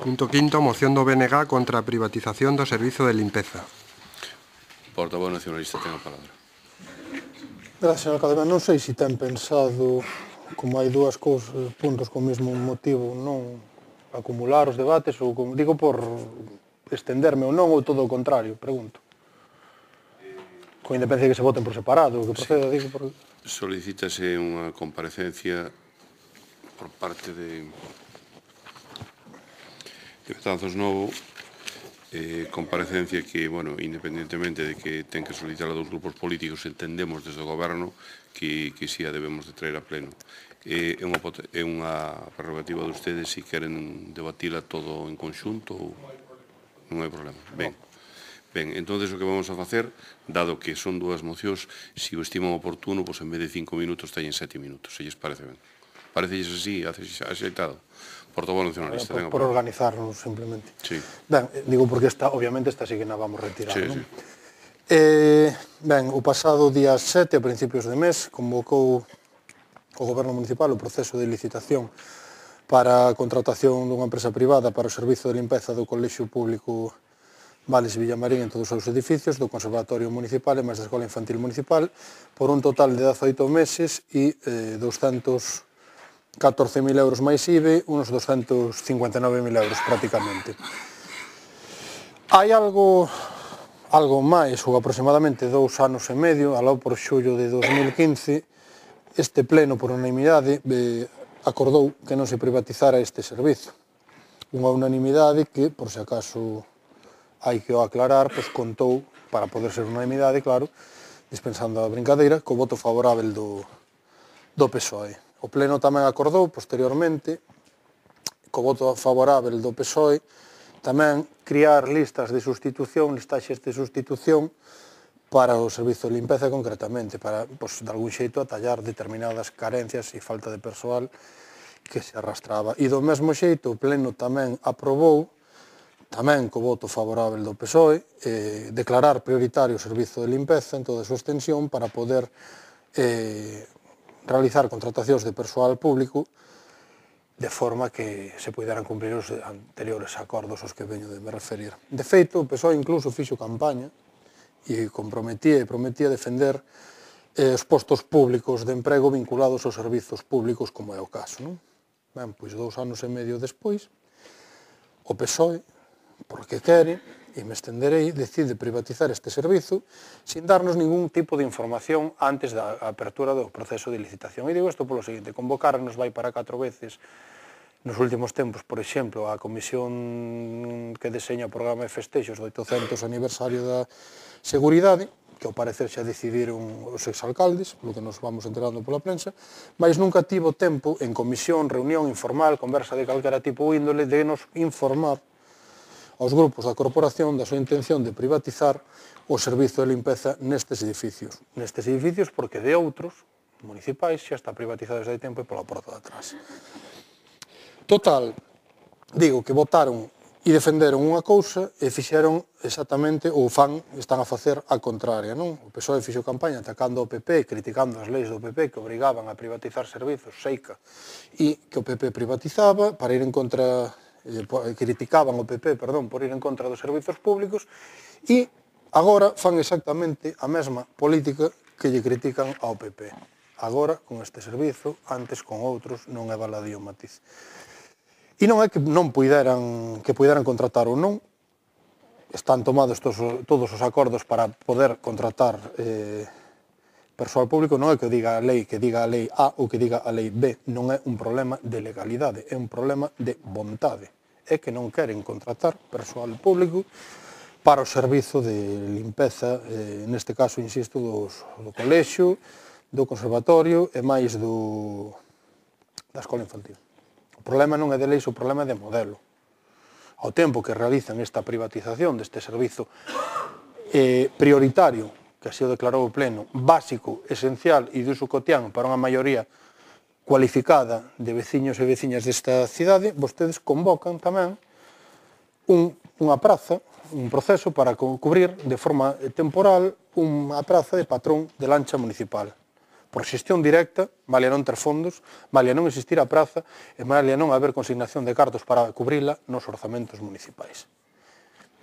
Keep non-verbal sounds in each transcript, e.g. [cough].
Punto quinto, moción do BNG contra a privatización do servizo de limpeza. Portavoz nacionalista, ten a palabra. Gracias, señora Cadena. Non sei se ten pensado, como hai dúas cousas, eh, puntos co mesmo motivo, non acumular os debates, ou como digo por estenderme ou non, ou todo o contrario, pregunto. Con independencia que se voten por separado, que proceda, sí. digo por... Solicítase unha comparecencia por parte de Datos Novo eh, comparecencia que, bueno, independentemente de que ten que solicitar a dos grupos políticos, entendemos desde o goberno que, que si a debemos de traer a pleno. Eh, é, unha, é unha prerrogativa de ustedes se si queren debatila todo en conxunto ou non hai problema. Ben. Ben, entonces o que vamos a facer, dado que son dúas mocións, se si o estiman oportuno, pois pues, en vez de cinco minutos teñen sete minutos, se lles parece ben. Parece así, aceitado. Portavoz nacionalista. Bueno, por, por organizarnos, simplemente. Sí. Ben, digo porque esta, obviamente, esta sí que na vamos retirar, sí, non? Sí. Eh, ben, o pasado día 7, a principios de mes, convocou o Goberno Municipal o proceso de licitación para a contratación dunha empresa privada para o servizo de limpeza do Colexio Público Vales Villamarín en todos os edificios, do Conservatorio Municipal e máis da Escola Infantil Municipal, por un total de 18 meses e eh, 200 14.000 euros máis IBE, unos 259.000 euros prácticamente. Hai algo algo máis, ou aproximadamente dous anos e medio, aló por xullo de 2015, este pleno por unanimidade eh, acordou que non se privatizara este servizo. Unha unanimidade que, por se acaso hai que o aclarar, pois contou, para poder ser unanimidade, claro, dispensando a brincadeira, co voto favorável do, do PSOE. O Pleno tamén acordou posteriormente, co voto favorável do PSOE, tamén criar listas de sustitución, listaxes de sustitución para o servizo de limpeza concretamente, para, pois, de algún xeito, atallar determinadas carencias e falta de persoal que se arrastraba. E do mesmo xeito, o Pleno tamén aprobou, tamén co voto favorável do PSOE, eh, declarar prioritario o servizo de limpeza en toda a súa extensión para poder eh, realizar contratacións de persoal público de forma que se puderan cumprir os anteriores acordos aos que veño de me referir. De feito, o PSOE incluso fixo campaña e comprometía e prometía defender eh, os postos públicos de emprego vinculados aos servizos públicos, como é o caso. Non? Ben, pois dous anos e medio despois, o PSOE, porque quere, e me estenderei, decide privatizar este servizo sin darnos ningún tipo de información antes da apertura do proceso de licitación. E digo isto polo seguinte, convocarnos vai para catro veces nos últimos tempos, por exemplo, a comisión que deseña o programa de festexos do 800 aniversario da seguridade, que ao parecer xa decidiron os exalcaldes, polo que nos vamos enterando pola prensa, mas nunca tivo tempo en comisión, reunión informal, conversa de calquera tipo índole, de nos informar aos grupos da corporación da súa intención de privatizar o servizo de limpeza nestes edificios. Nestes edificios porque de outros municipais xa está privatizado desde hai tempo e pola porta de atrás. Total, digo que votaron e defenderon unha cousa e fixeron exactamente o fan, están a facer a contraria, non? O PSOE fixo campaña atacando o PP, criticando as leis do PP que obrigaban a privatizar servizos, Seica, e que o PP privatizaba para ir en contra Eh, eh, criticaban o PP, perdón, por ir en contra dos servizos públicos e agora fan exactamente a mesma política que lle critican ao PP. Agora con este servizo, antes con outros, non é baladío matiz. E non é que non puideran que puideran contratar ou non, están tomados todos os acordos para poder contratar eh, persoal público non é que diga a lei, que diga a lei A ou que diga a lei B, non é un problema de legalidade, é un problema de vontade. É que non queren contratar persoal público para o servizo de limpeza, eh, neste caso, insisto, dos, do colexio, do conservatorio e máis do, da escola infantil. O problema non é de leis, o problema é de modelo. Ao tempo que realizan esta privatización deste servizo eh, prioritario que así o declarou o Pleno, básico, esencial e de uso cotián para unha maioría cualificada de veciños e veciñas desta cidade, vostedes convocan tamén un, unha praza, un proceso para cubrir de forma temporal unha praza de patrón de lancha municipal. Por xestión directa, vale non ter fondos, vale non existir a praza e vale non haber consignación de cartos para cubrila nos orzamentos municipais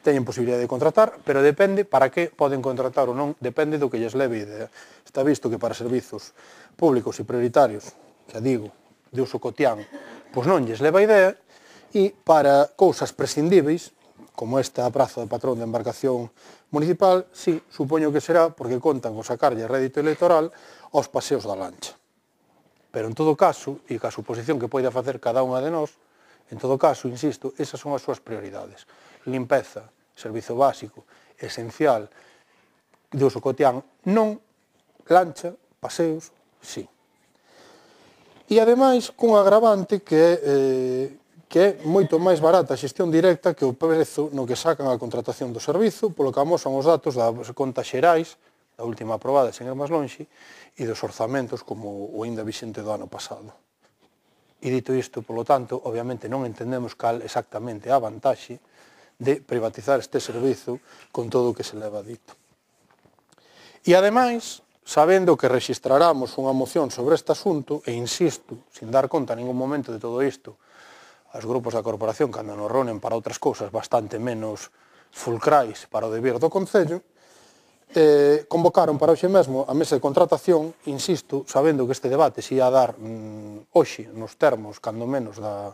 teñen posibilidade de contratar, pero depende para que poden contratar ou non, depende do que lles leve idea. Está visto que para servizos públicos e prioritarios, a digo, de uso cotián, pois non lles leva idea, e para cousas prescindíveis, como esta praza de patrón de embarcación municipal, sí, supoño que será porque contan con sacarlle rédito electoral aos paseos da lancha. Pero en todo caso, e ca suposición que poida facer cada unha de nós, en todo caso, insisto, esas son as súas prioridades. Limpeza, servizo básico, esencial, de uso cotián, non, lancha, paseos, sí. E ademais, cun agravante que é eh, que é moito máis barata a xestión directa que o prezo no que sacan a contratación do servizo, polo que amosan os datos das contas xerais, da última aprobada sen ir máis longe, e dos orzamentos como o ainda vixente do ano pasado. E dito isto, polo tanto, obviamente non entendemos cal exactamente a vantaxe de privatizar este servizo con todo o que se leva dito. E ademais, sabendo que registraramos unha moción sobre este asunto, e insisto, sin dar conta en ningún momento de todo isto, aos grupos da corporación cando nos reúnen para outras cousas bastante menos fulcrais para o deber do Concello, eh, convocaron para hoxe mesmo a mesa de contratación, insisto, sabendo que este debate se ia dar mm, hoxe nos termos, cando menos, da,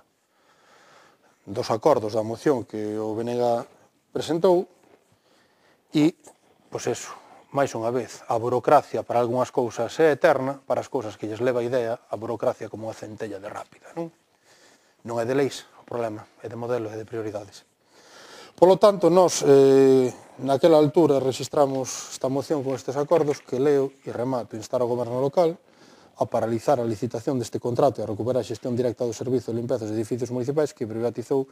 dos acordos da moción que o Venega presentou e, pois eso, máis unha vez, a burocracia para algunhas cousas é eterna, para as cousas que lles leva a idea, a burocracia como a centella de rápida, non? Non é de leis o problema, é de modelos, é de prioridades. Por lo tanto, nós eh, naquela altura registramos esta moción con estes acordos que leo e remato instar ao goberno local, a paralizar a licitación deste contrato e a recuperar a xestión directa do Servizo de Limpeza dos Edificios Municipais que privatizou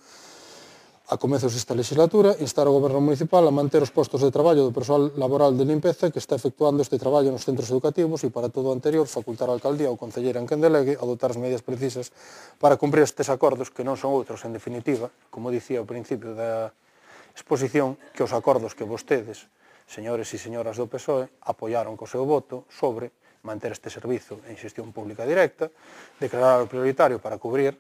a comezos desta legislatura, instar o Goberno Municipal a manter os postos de traballo do persoal laboral de limpeza que está efectuando este traballo nos centros educativos e para todo o anterior facultar a Alcaldía ou Concellera en quen a dotar as medidas precisas para cumprir estes acordos que non son outros, en definitiva, como dicía ao principio da exposición, que os acordos que vostedes, señores e señoras do PSOE, apoiaron co seu voto sobre manter este servizo en xestión pública directa, declarar o prioritario para cubrir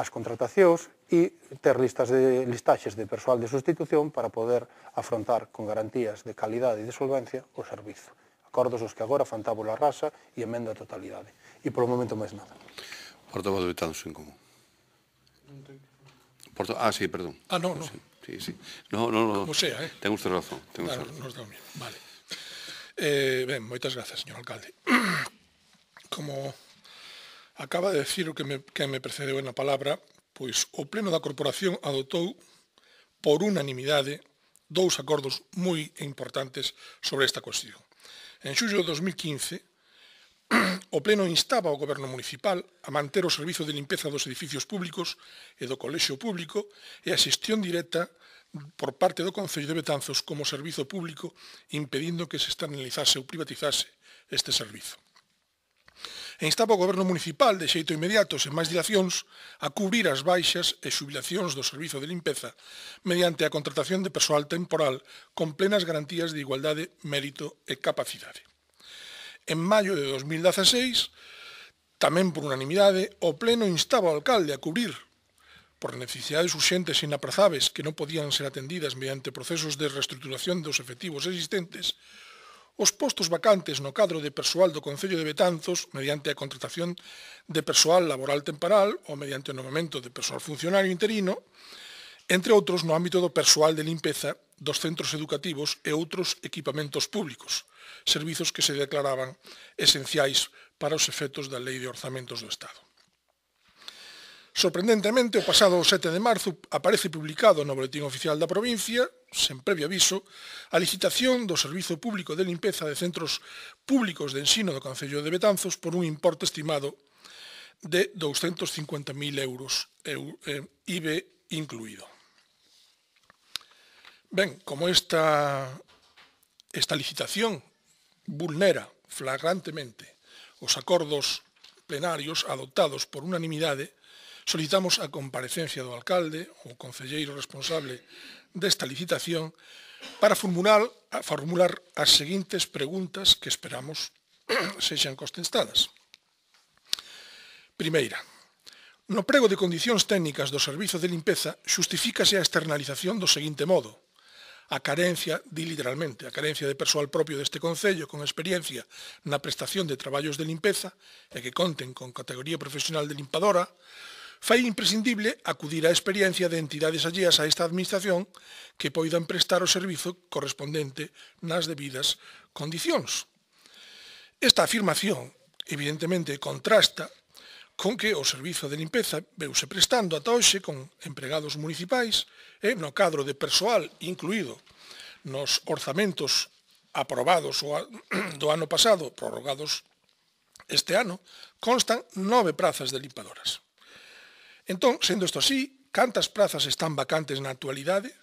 as contratacións e ter listas de listaxes de persoal de sustitución para poder afrontar con garantías de calidade e de solvencia o servizo. Acordos os que agora fan tabula rasa e emenda a totalidade. E polo momento máis nada. Porto voz de Betanos en Común. Porto, ah, sí, perdón. Ah, no, no. Sí, sí. No, no, no. Como sea, eh. Ten usted razón. Ten usted claro, razón. nos da o Vale. Eh, ben, moitas grazas, señor alcalde. [clears throat] Como acaba de decir o que me, que me precedeu en a palabra, pois o Pleno da Corporación adoptou por unanimidade dous acordos moi importantes sobre esta cuestión. En xullo de 2015, [clears throat] o Pleno instaba ao Goberno Municipal a manter o servizo de limpeza dos edificios públicos e do colexio público e a xestión directa por parte do Concello de Betanzos como servizo público impedindo que se externalizase ou privatizase este servizo. E instaba o Goberno Municipal, de xeito inmediato, sen máis dilacións, a cubrir as baixas e xubilacións do Servizo de Limpeza mediante a contratación de persoal temporal con plenas garantías de igualdade, mérito e capacidade. En maio de 2016, tamén por unanimidade, o Pleno instaba ao alcalde a cubrir por necesidades urgentes e inaprazables que non podían ser atendidas mediante procesos de reestruturación dos efectivos existentes, os postos vacantes no cadro de persoal do Concello de Betanzos mediante a contratación de persoal laboral temporal ou mediante o nomeamento de persoal funcionario interino, entre outros no ámbito do persoal de limpeza dos centros educativos e outros equipamentos públicos, servizos que se declaraban esenciais para os efectos da Lei de Orzamentos do Estado. Sorprendentemente, o pasado 7 de marzo aparece publicado no Boletín Oficial da Provincia, sen previo aviso, a licitación do Servizo Público de Limpeza de Centros Públicos de Ensino do Concello de Betanzos por un importe estimado de 250.000 euros, eh, IBE incluído. Ben, como esta, esta licitación vulnera flagrantemente os acordos plenarios adoptados por unanimidade, Solicitamos a comparecencia do alcalde ou concelleiro responsable desta licitación para formular, a formular as seguintes preguntas que esperamos [clears throat] sexan contestadas. Primeira, no prego de condicións técnicas do servizo de limpeza xustifícase a externalización do seguinte modo a carencia, di literalmente, a carencia de persoal propio deste Concello con experiencia na prestación de traballos de limpeza e que conten con categoría profesional de limpadora, fai imprescindible acudir á experiencia de entidades alleas a esta administración que poidan prestar o servizo correspondente nas debidas condicións. Esta afirmación, evidentemente, contrasta con que o servizo de limpeza veuse prestando ata hoxe con empregados municipais e no cadro de persoal incluído nos orzamentos aprobados [clears throat] do ano pasado, prorrogados este ano, constan nove prazas de limpadoras. Entón, sendo isto así, cantas prazas están vacantes na actualidade?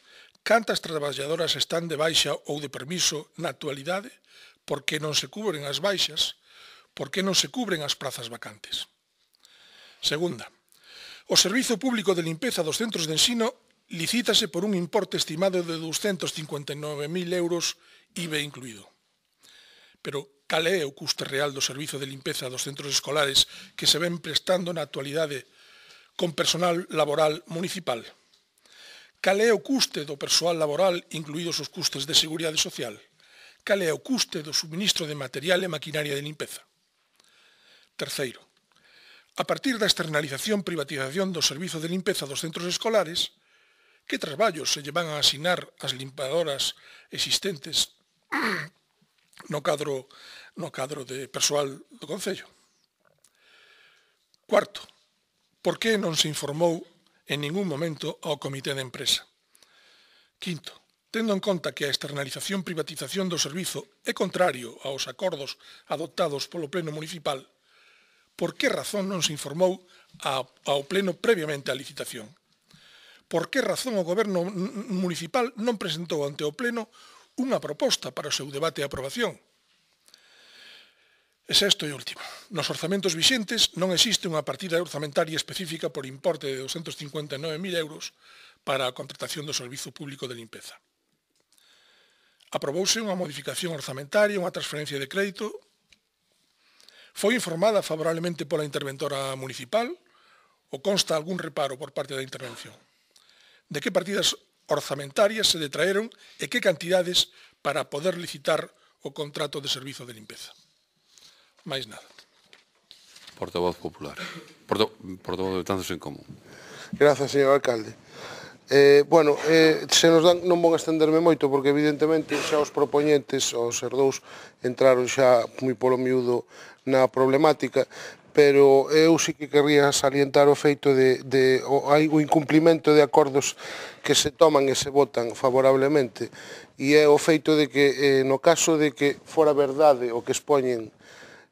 Cantas traballadoras están de baixa ou de permiso na actualidade? Por que non se cubren as baixas? Por que non se cubren as prazas vacantes? Segunda, o Servizo Público de Limpeza dos Centros de Ensino licítase por un importe estimado de 259.000 euros IVA incluído. Pero, cal é o custe real do servizo de limpeza dos centros escolares que se ven prestando na actualidade con personal laboral municipal. Cal é o custe do persoal laboral, incluídos os custes de seguridade social? Cal é o custe do suministro de material e maquinaria de limpeza? Terceiro, a partir da externalización privatización do servizo de limpeza dos centros escolares, que traballos se llevan a asinar as limpadoras existentes no cadro no cadro de persoal do Concello? Cuarto, por que non se informou en ningún momento ao comité de empresa. Quinto, tendo en conta que a externalización privatización do servizo é contrario aos acordos adoptados polo Pleno Municipal, por que razón non se informou ao Pleno previamente a licitación? Por que razón o Goberno Municipal non presentou ante o Pleno unha proposta para o seu debate e aprobación? E sexto e último. Nos orzamentos vixentes non existe unha partida orzamentaria específica por importe de 259.000 euros para a contratación do Servizo Público de Limpeza. Aprobouse unha modificación orzamentaria, unha transferencia de crédito. Foi informada favorablemente pola interventora municipal ou consta algún reparo por parte da intervención? De que partidas orzamentarias se detraeron e que cantidades para poder licitar o contrato de servizo de limpeza? máis nada. Portavoz Popular. Porto, portavoz de Tanzos en Común. Grazas, señor alcalde. Eh, bueno, eh, se nos dan, non vou estenderme moito porque evidentemente xa os propoñentes, os herdous, entraron xa moi polo miúdo na problemática, pero eu sí que querría salientar o feito de, de o, hai o incumplimento de acordos que se toman e se votan favorablemente e é o feito de que eh, no caso de que fora verdade o que expoñen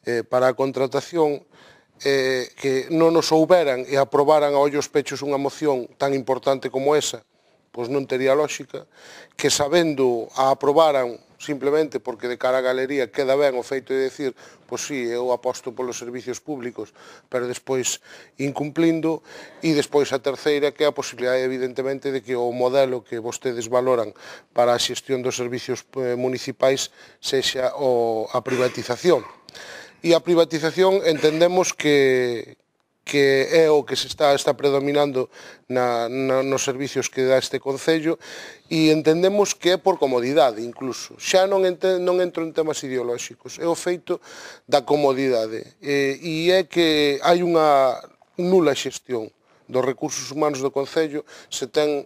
eh, para a contratación eh, que non nos souberan e aprobaran a ollos pechos unha moción tan importante como esa, pois non tería lógica, que sabendo a aprobaran simplemente porque de cara a galería queda ben o feito de decir pois sí, eu aposto polos servicios públicos, pero despois incumplindo, e despois a terceira que é a posibilidade evidentemente de que o modelo que vostedes valoran para a xestión dos servicios eh, municipais sexa o, a privatización. E a privatización entendemos que que é o que se está, está predominando na, na, nos servicios que dá este Concello e entendemos que é por comodidade incluso. Xa non, ente, non entro en temas ideolóxicos, é o feito da comodidade e, e é que hai unha nula xestión dos recursos humanos do Concello, se ten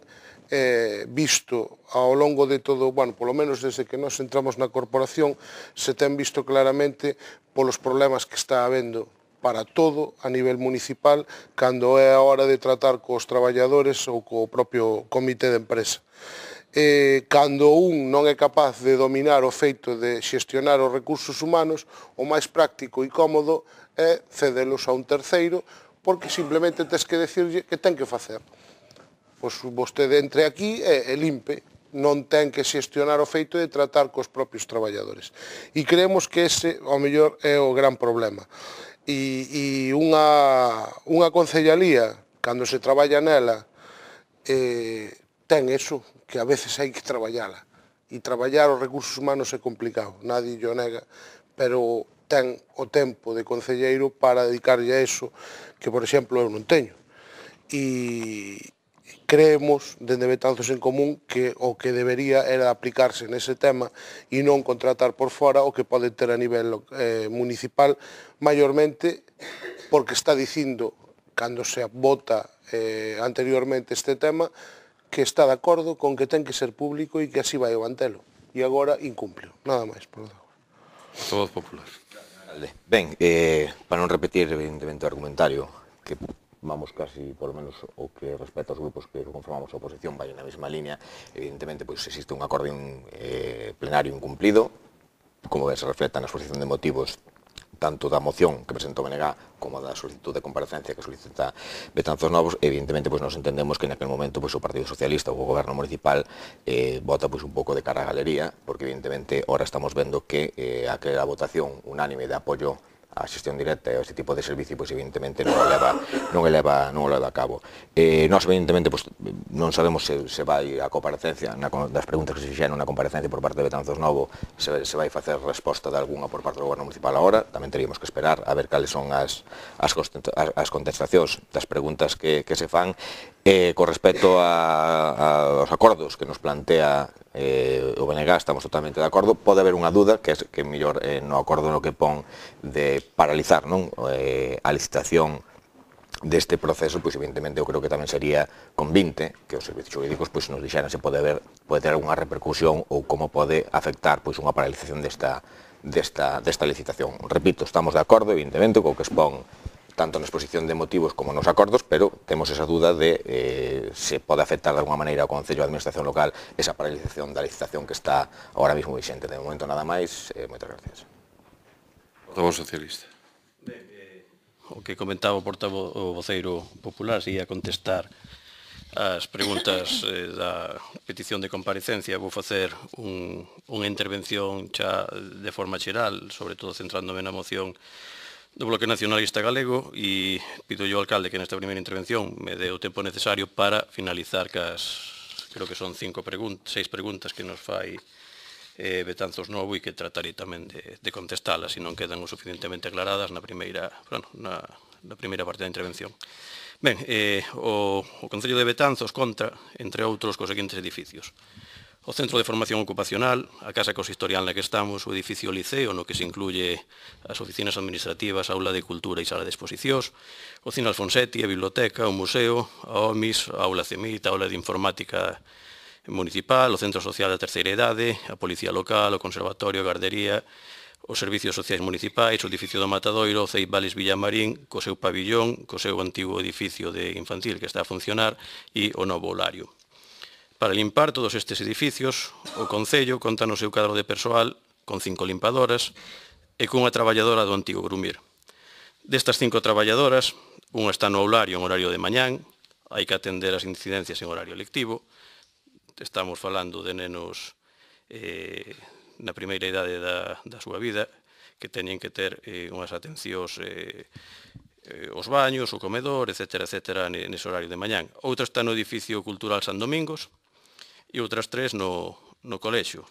eh, visto ao longo de todo, bueno, polo menos desde que nós entramos na corporación, se ten visto claramente polos problemas que está habendo para todo a nivel municipal cando é a hora de tratar cos traballadores ou co propio comité de empresa. Eh, cando un non é capaz de dominar o feito de xestionar os recursos humanos, o máis práctico e cómodo é cedelos a un terceiro porque simplemente tens que decirlle que ten que facer pois vostede entre aquí e, e limpe non ten que xestionar o feito de tratar cos propios traballadores. E creemos que ese, ao mellor, é o gran problema. E, e unha, unha concellalía, cando se traballa nela, eh, ten eso, que a veces hai que traballala. E traballar os recursos humanos é complicado, nadie o nega, pero ten o tempo de concelleiro para dedicarlle a eso que, por exemplo, eu non teño. E, creemos dende Betanzos en Común que o que debería era aplicarse nese tema e non contratar por fora o que pode ter a nivel eh, municipal, maiormente porque está dicindo, cando se vota eh, anteriormente este tema, que está de acordo con que ten que ser público e que así vai o mantelo. E agora incumplio, nada máis, por favor. Voz popular. Ben, eh, para non repetir, evidentemente, o argumentario que vamos casi, lo menos, o que respecta aos grupos que conformamos a oposición vai na mesma línea. Evidentemente, pois existe un acordo eh, plenario incumplido, como se refleta na exposición de motivos tanto da moción que presentou BNG como da solicitud de comparecencia que solicita Betanzos Novos, evidentemente pois nos entendemos que en aquel momento pois o Partido Socialista ou o Goberno Municipal eh, vota pois un pouco de cara a galería, porque evidentemente ora estamos vendo que eh, aquela votación unánime de apoio a xestión directa e este tipo de servicio, pois evidentemente non o leva, non eleva, leva, non o leva a cabo. Eh, nós evidentemente pois, non sabemos se, se vai a comparecencia, na, das preguntas que se fixeron na comparecencia por parte de Betanzos Novo, se, se vai facer resposta de alguna por parte do goberno municipal agora, tamén teríamos que esperar a ver cales son as, as, as contestacións das preguntas que, que se fan, Eh, con respecto a, a, aos acordos que nos plantea eh, o BNG, estamos totalmente de acordo. Pode haber unha duda, que é que mellor eh, no acordo no que pon de paralizar non eh, a licitación deste proceso, pois evidentemente eu creo que tamén sería convinte que os servicios jurídicos pois nos dixeran se pode haber pode ter algunha repercusión ou como pode afectar pois unha paralización desta desta desta licitación. Repito, estamos de acordo evidentemente co que expón tanto na exposición de motivos como nos acordos, pero temos esa duda de eh, se pode afectar de alguma maneira ao Concello de Administración Local esa paralización da licitación que está ahora mismo vixente. De momento nada máis, eh, moitas gracias. Portavoz Socialista. O que comentaba o portavoz o voceiro popular, se ia contestar as preguntas eh, da petición de comparecencia vou facer un, unha intervención xa de forma xeral, sobre todo centrándome na moción do Bloque Nacionalista Galego e pido ao alcalde que nesta primeira intervención me dé o tempo necesario para finalizar cas, creo que son cinco preguntas, seis preguntas que nos fai eh, Betanzos Novo e que tratarei tamén de, de contestalas, se non quedan o suficientemente aclaradas na primeira, bueno, na, na primeira parte da intervención. Ben, eh, o, o Concello de Betanzos conta, entre outros, cos seguintes edificios o Centro de Formación Ocupacional, a Casa Consistorial na que estamos, o edificio Liceo, no que se incluye as oficinas administrativas, aula de cultura e sala de exposicións, o Cine Alfonsetti, a biblioteca, o museo, a OMIS, a aula CEMIT, a aula de informática municipal, o Centro Social da Terceira Idade, a Policía Local, o Conservatorio, a Gardería, os servicios sociais municipais, o edificio do Matadoiro, o Ceibales Villamarín, co seu pabillón, co seu antigo edificio de infantil que está a funcionar e o novo olario. Para limpar todos estes edificios, o Concello conta no seu cadro de persoal con cinco limpadoras e cunha traballadora do antigo Grumir. Destas cinco traballadoras, unha está no aulario en horario de mañán, hai que atender as incidencias en horario lectivo, estamos falando de nenos eh, na primeira idade da, da súa vida, que teñen que ter eh, unhas atencións eh, eh, os baños, o comedor, etc., etc., nese horario de mañán. Outra está no edificio cultural San Domingos, e outras tres no, no colexio.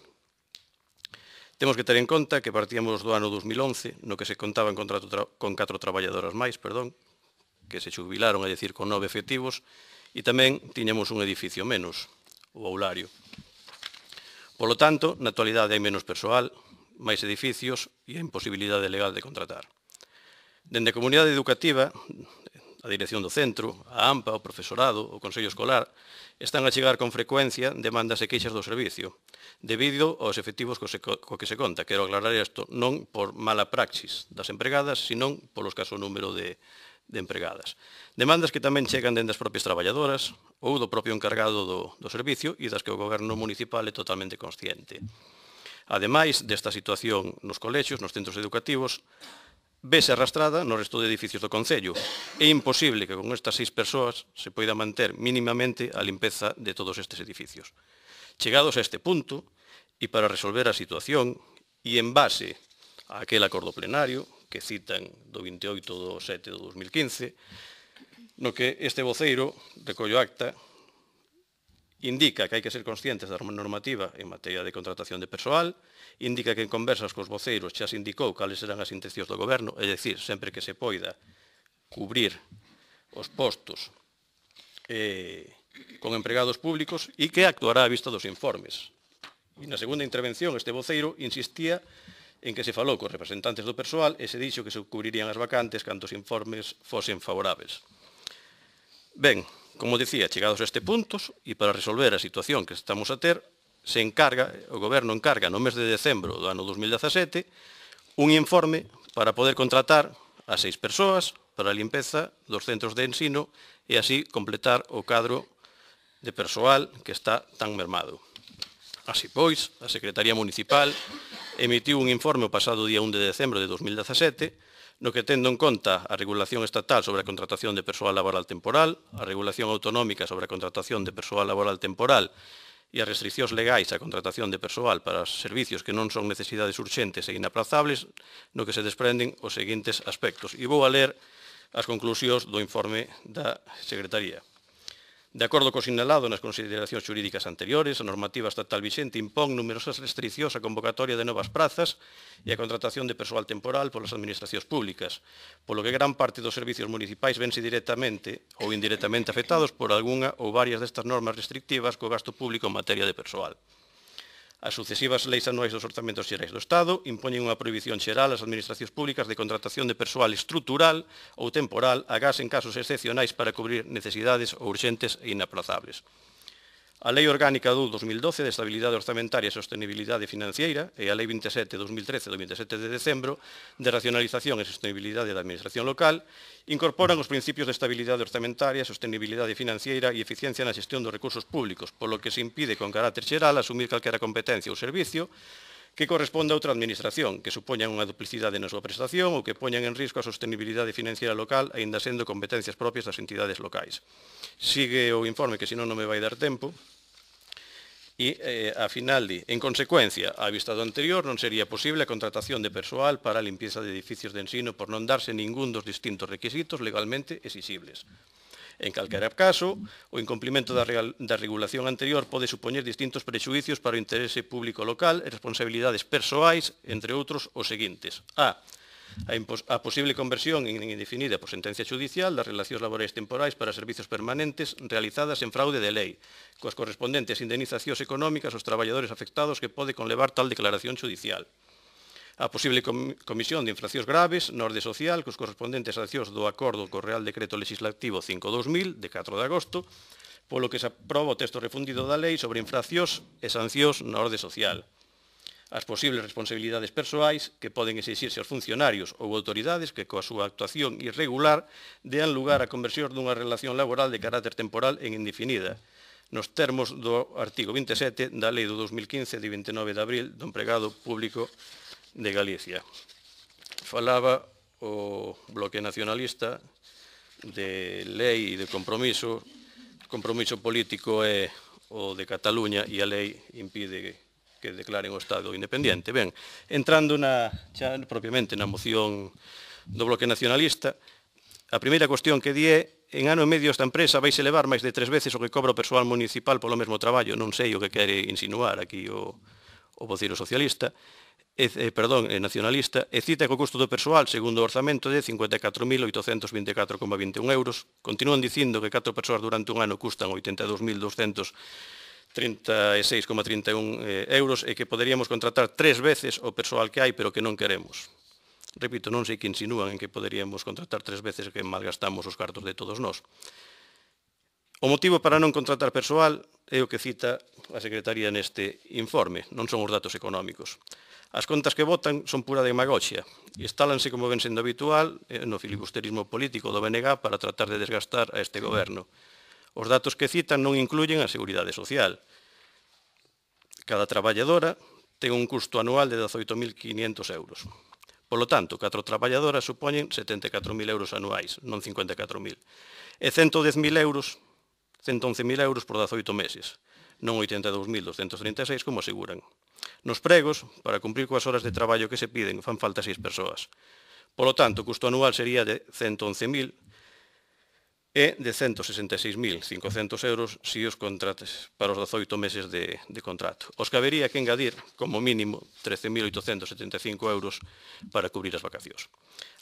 Temos que ter en conta que partíamos do ano 2011, no que se contaban con, con catro traballadoras máis, perdón, que se xubilaron, é dicir, con nove efectivos, e tamén tiñamos un edificio menos, o aulario. Polo tanto, na actualidade hai menos persoal, máis edificios e a imposibilidade legal de contratar. Dende a comunidade educativa a dirección do centro, a AMPA, o profesorado, o Consello Escolar, están a chegar con frecuencia demandas e queixas do servicio, debido aos efectivos co, se, co que se conta. Quero aclarar isto non por mala praxis das empregadas, senón polo caso número de, de empregadas. Demandas que tamén chegan dende as propias traballadoras ou do propio encargado do, do servicio e das que o goberno municipal é totalmente consciente. Ademais desta situación nos colexios, nos centros educativos, vese arrastrada no resto de edificios do Concello. É imposible que con estas seis persoas se poida manter mínimamente a limpeza de todos estes edificios. Chegados a este punto, e para resolver a situación, e en base a aquel acordo plenario que citan do 28 do 7 do 2015, no que este voceiro recollo acta indica que hai que ser conscientes da normativa en materia de contratación de persoal, indica que en conversas cos voceiros xa se indicou cales serán as intencións do goberno, é dicir, sempre que se poida cubrir os postos eh, con empregados públicos e que actuará a vista dos informes. E na segunda intervención este voceiro insistía en que se falou cos representantes do persoal e se dixo que se cubrirían as vacantes cantos informes fosen favorables. Ben, Como decía, chegados a este puntos e para resolver a situación que estamos a ter, se encarga, o goberno encarga no mes de decembro do ano 2017 un informe para poder contratar a seis persoas para a limpeza dos centros de ensino e así completar o cadro de persoal que está tan mermado. Así pois, a Secretaría Municipal emitiu un informe o pasado día 1 de decembro de 2017 no que tendo en conta a regulación estatal sobre a contratación de persoal laboral temporal, a regulación autonómica sobre a contratación de persoal laboral temporal e as restriccións legais á contratación de persoal para os servicios que non son necesidades urxentes e inaplazables, no que se desprenden os seguintes aspectos. E vou a ler as conclusións do informe da Secretaría. De acordo co sinalado nas consideracións xurídicas anteriores, a normativa estatal vixente impón numerosas restriccións á convocatoria de novas prazas e á contratación de persoal temporal polas administracións públicas, polo que gran parte dos servicios municipais vense directamente ou indirectamente afectados por algunha ou varias destas normas restrictivas co gasto público en materia de persoal. As sucesivas leis anuais dos orzamentos xerais do Estado impoñen unha prohibición xeral ás administracións públicas de contratación de persoal estrutural ou temporal, agás en casos excepcionais para cubrir necesidades urxentes e inaplazables. A Lei Orgánica 2 2012 de Estabilidade Orzamentaria e Sostenibilidade Financeira e a Lei 27 2013 do 27 de decembro de Racionalización e Sostenibilidade da Administración Local incorporan os principios de estabilidade Orzamentaria, sostenibilidade financeira e eficiencia na xestión dos recursos públicos, polo que se impide con carácter xeral asumir calquera competencia ou servicio que corresponda a outra administración, que supoñan unha duplicidade na súa prestación ou que poñan en risco a sostenibilidade financiera local, aínda sendo competencias propias das entidades locais. Sigue o informe, que senón non me vai dar tempo, e eh, a final de, en consecuencia, a vista do anterior, non sería posible a contratación de persoal para a limpieza de edificios de ensino por non darse ningún dos distintos requisitos legalmente exigibles. En calquera caso, o incumplimento da, da regulación anterior pode supoñer distintos prexuicios para o interese público local e responsabilidades persoais, entre outros, os seguintes. A. A, a posible conversión en indefinida por sentencia judicial das relacións laborais temporais para servizos permanentes realizadas en fraude de lei, coas correspondentes indemnizacións económicas aos traballadores afectados que pode conlevar tal declaración judicial a posible comisión de infraccións graves na orde social cos correspondentes accións do acordo co Real Decreto Legislativo 5-2000 de 4 de agosto, polo que se aproba o texto refundido da lei sobre infraccións e sancións na orde social as posibles responsabilidades persoais que poden exixirse aos funcionarios ou autoridades que coa súa actuación irregular dean lugar á conversión dunha relación laboral de carácter temporal en indefinida, nos termos do artigo 27 da Lei do 2015 de 29 de abril do empregado público de Galicia. Falaba o bloque nacionalista de lei e de compromiso. compromiso político é o de Cataluña e a lei impide que declaren o Estado independente. Ben, entrando na, xa propiamente na moción do Bloque Nacionalista, a primeira cuestión que di é en ano e medio esta empresa vais elevar máis de tres veces o que cobra o persoal municipal polo mesmo traballo. Non sei o que quere insinuar aquí o, o voceiro socialista, e, eh, perdón, eh, nacionalista, e cita que o custo do persoal, segundo o orzamento, de 54.824,21 euros. Continúan dicindo que 4 persoas durante un ano custan 82.236,31 eh, euros e que poderíamos contratar tres veces o persoal que hai, pero que non queremos. Repito, non sei que insinúan en que poderíamos contratar tres veces que malgastamos os cartos de todos nós. O motivo para non contratar persoal é o que cita a Secretaría neste informe, non son os datos económicos. As contas que votan son pura demagoxia e estálanse, como ven sendo habitual, eh, no filibusterismo político do BNG para tratar de desgastar a este goberno. Os datos que citan non incluyen a Seguridade Social. Cada traballadora ten un custo anual de 18.500 euros. Polo tanto, catro traballadoras supoñen 74.000 euros anuais, non 54.000. E 110.000 euros 111.000 euros por 18 meses, non 82.236 como aseguran. Nos pregos, para cumprir coas horas de traballo que se piden, fan falta seis persoas. Polo tanto, o custo anual sería de 111.000 e de 166.500 euros se os contrates para os 18 meses de, de contrato. Os que habería que engadir, como mínimo, 13.875 euros para cubrir as vacacións.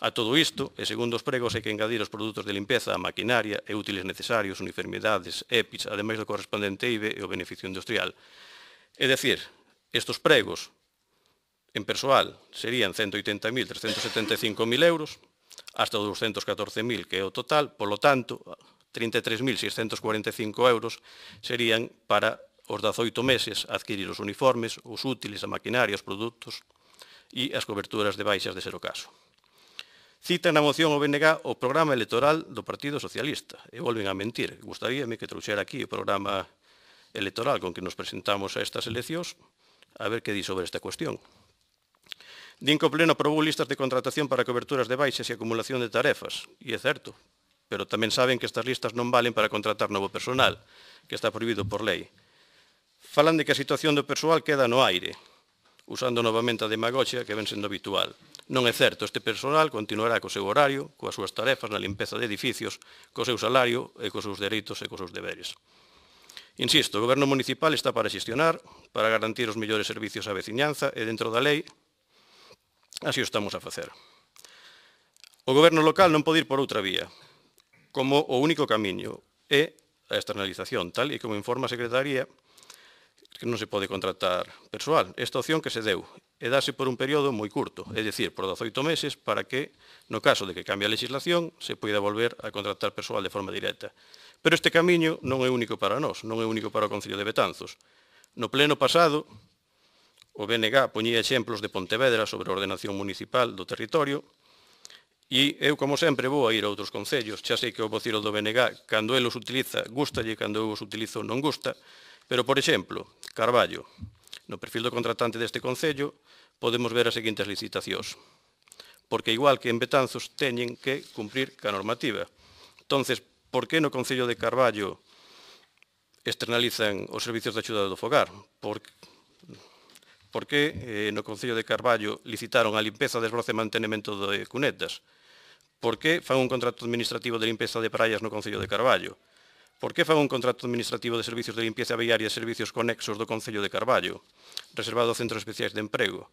A todo isto, e segundo os pregos, hai que engadir os produtos de limpeza, a maquinaria e útiles necesarios, uniformidades, EPIs, ademais do correspondente IBE e o beneficio industrial. É dicir, estes pregos en persoal serían 180.375.000 euros, hasta 214.000, que é o total, polo tanto, 33.645 euros serían para os 18 meses adquirir os uniformes, os útiles, a maquinaria, os produtos e as coberturas de baixas de ser o caso. Citan na moción o BNG o programa electoral do Partido Socialista e volven a mentir. Gustaríame que trouxera aquí o programa electoral con que nos presentamos a estas eleccións a ver que di sobre esta cuestión. Din que o Pleno aprobou listas de contratación para coberturas de baixas e acumulación de tarefas, e é certo, pero tamén saben que estas listas non valen para contratar novo personal, que está prohibido por lei. Falan de que a situación do persoal queda no aire, usando novamente a demagoxia que ven sendo habitual. Non é certo, este personal continuará co seu horario, coas súas tarefas na limpeza de edificios, co seu salario e cos seus dereitos e cos seus deberes. Insisto, o goberno municipal está para xestionar, para garantir os mellores servicios á veciñanza e dentro da lei Así o estamos a facer. O goberno local non pode ir por outra vía, como o único camiño é a externalización, tal e como informa a Secretaría, que non se pode contratar persoal. Esta opción que se deu e dase por un período moi curto, é dicir, por 18 meses, para que, no caso de que cambie a legislación, se poida volver a contratar persoal de forma directa. Pero este camiño non é único para nós, non é único para o Concello de Betanzos. No pleno pasado, O BNG poñía exemplos de Pontevedra sobre a ordenación municipal do territorio, E eu, como sempre, vou a ir a outros concellos, xa sei que o vocero do BNG, cando el os utiliza, e cando eu os utilizo, non gusta, pero, por exemplo, Carballo, no perfil do contratante deste concello, podemos ver as seguintes licitacións, porque igual que en Betanzos teñen que cumprir ca normativa. Entonces, por que no concello de Carballo externalizan os servicios de axuda do fogar? Porque porque eh, no Concello de Carballo licitaron a limpeza, desbroce e mantenimento de cunetas, porque fan un contrato administrativo de limpeza de praias no Concello de Carballo, Por que fan un contrato administrativo de servicios de limpieza viaria e servicios conexos do Concello de Carballo, reservado a centros especiais de emprego?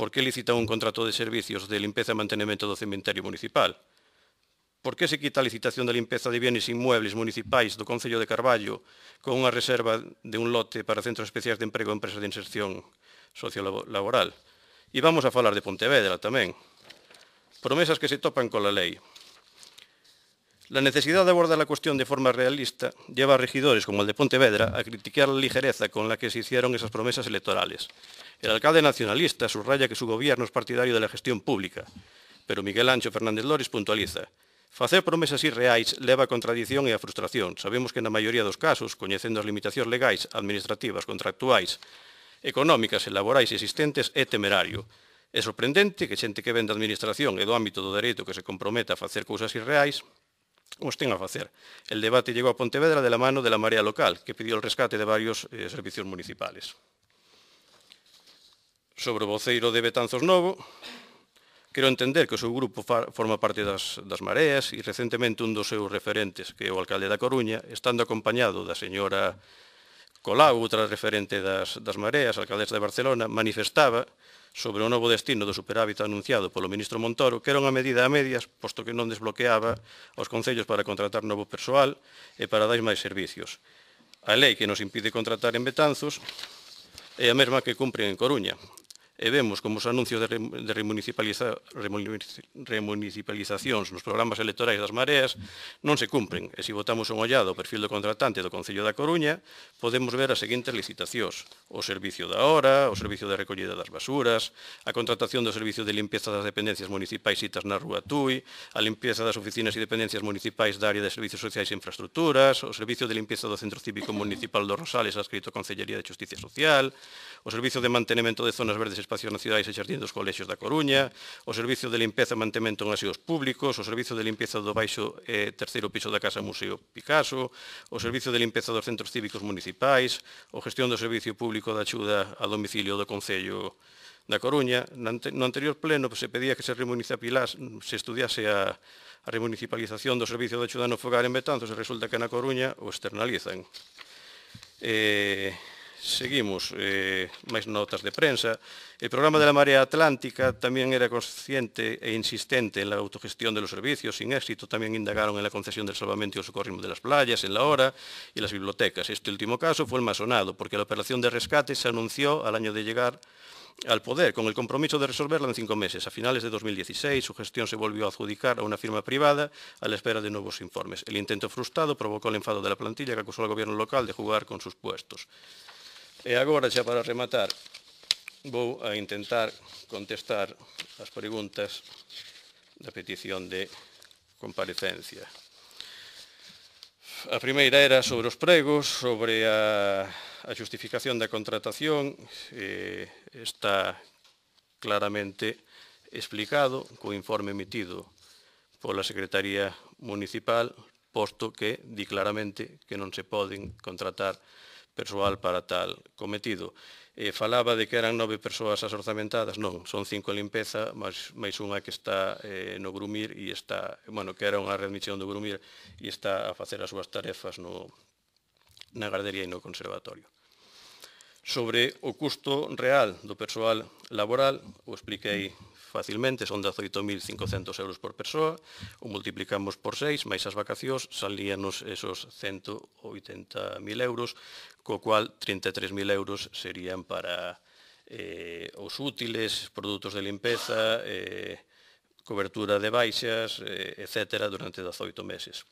Por que licitan un contrato de servicios de limpeza e mantenimento do cementerio municipal? por que se quita a licitación da limpeza de bienes inmuebles municipais do Concello de Carballo con unha reserva de un lote para centros especiais de emprego e empresas de inserción sociolaboral? E vamos a falar de Pontevedra tamén. Promesas que se topan con a lei. La necesidad de abordar la cuestión de forma realista lleva a regidores como el de Pontevedra a criticar la ligereza con la que se hicieron esas promesas electorales. El alcalde nacionalista subraya que su gobierno es partidario de la gestión pública, pero Miguel Ancho Fernández Lores puntualiza Facer promesas irreais leva a contradición e a frustración. Sabemos que na maioría dos casos, coñecendo as limitacións legais, administrativas, contractuais, económicas e laborais existentes, é temerario. É sorprendente que xente que vende a administración e do ámbito do dereito que se comprometa a facer cousas irreais, os ten a facer. El debate llegou a Pontevedra de la mano de la marea local, que pidió el rescate de varios eh, servicios municipales. Sobre o voceiro de Betanzos Novo, Quero entender que o seu grupo forma parte das, das mareas e recentemente un dos seus referentes, que é o alcalde da Coruña, estando acompañado da señora Colau, outra referente das, das mareas, alcaldesa de Barcelona, manifestaba sobre o novo destino do superávit anunciado polo ministro Montoro, que era unha medida a medias, posto que non desbloqueaba aos concellos para contratar novo persoal e para dar máis servicios. A lei que nos impide contratar en Betanzos é a mesma que cumpre en Coruña e vemos como os anuncios de, de remunicipalizacións nos programas electorais das mareas non se cumpren, e se votamos un ollado ao perfil do contratante do Concello da Coruña, podemos ver as seguintes licitacións, o servicio da hora, o servicio de recollida das basuras, a contratación do servicio de limpeza das dependencias municipais citas na Rúa Tui, a limpeza das oficinas e dependencias municipais da área de servicios sociais e infraestructuras, o servicio de limpeza do Centro Cívico Municipal do Rosales adscrito a Concellería de Justicia Social, o servicio de mantenimento de zonas verdes espacios nacionais e xardín dos colexios da Coruña, o Servicio de Limpeza e Mantemento en Aseos Públicos, o Servicio de Limpeza do Baixo e eh, Terceiro Piso da Casa Museo Picasso, o Servicio de Limpeza dos Centros Cívicos Municipais, o Gestión do Servicio Público da Axuda a Domicilio do Concello da Coruña. No anterior pleno pues, se pedía que se remunicipilase, se estudiase a, a remunicipalización do Servicio de Axuda no Fogar en Betanzos e resulta que na Coruña o externalizan. Eh, Seguimos, eh, máis notas de prensa. El programa de la Marea Atlántica tamén era consciente e insistente en la autogestión de los servicios, sin éxito tamén indagaron en la concesión del salvamento e o socorrismo de las playas, en la hora e las bibliotecas. Este último caso foi el más sonado, porque la operación de rescate se anunció al año de llegar al poder, con el compromiso de resolverla en cinco meses. A finales de 2016, su gestión se volvió a adjudicar a una firma privada a la espera de nuevos informes. El intento frustrado provocó el enfado de la plantilla que acusó al gobierno local de jugar con sus puestos. E agora, xa para rematar, vou a intentar contestar as preguntas da petición de comparecencia. A primeira era sobre os pregos, sobre a, a justificación da contratación, eh, está claramente explicado co informe emitido pola Secretaría Municipal, posto que di claramente que non se poden contratar persoal para tal cometido. Eh, falaba de que eran nove persoas as orzamentadas, non, son cinco en limpeza, máis, máis unha que está eh, no Grumir e está, bueno, que era unha redmisión do Grumir e está a facer as súas tarefas no, na gardería e no conservatorio. Sobre o custo real do persoal laboral, o expliquei facilmente, son 18.500 euros por persoa, o multiplicamos por 6, máis as vacacións, salíanos esos 180.000 euros, co cual 33.000 euros serían para eh, os útiles, produtos de limpeza, eh, cobertura de baixas, eh, etc., durante 18 meses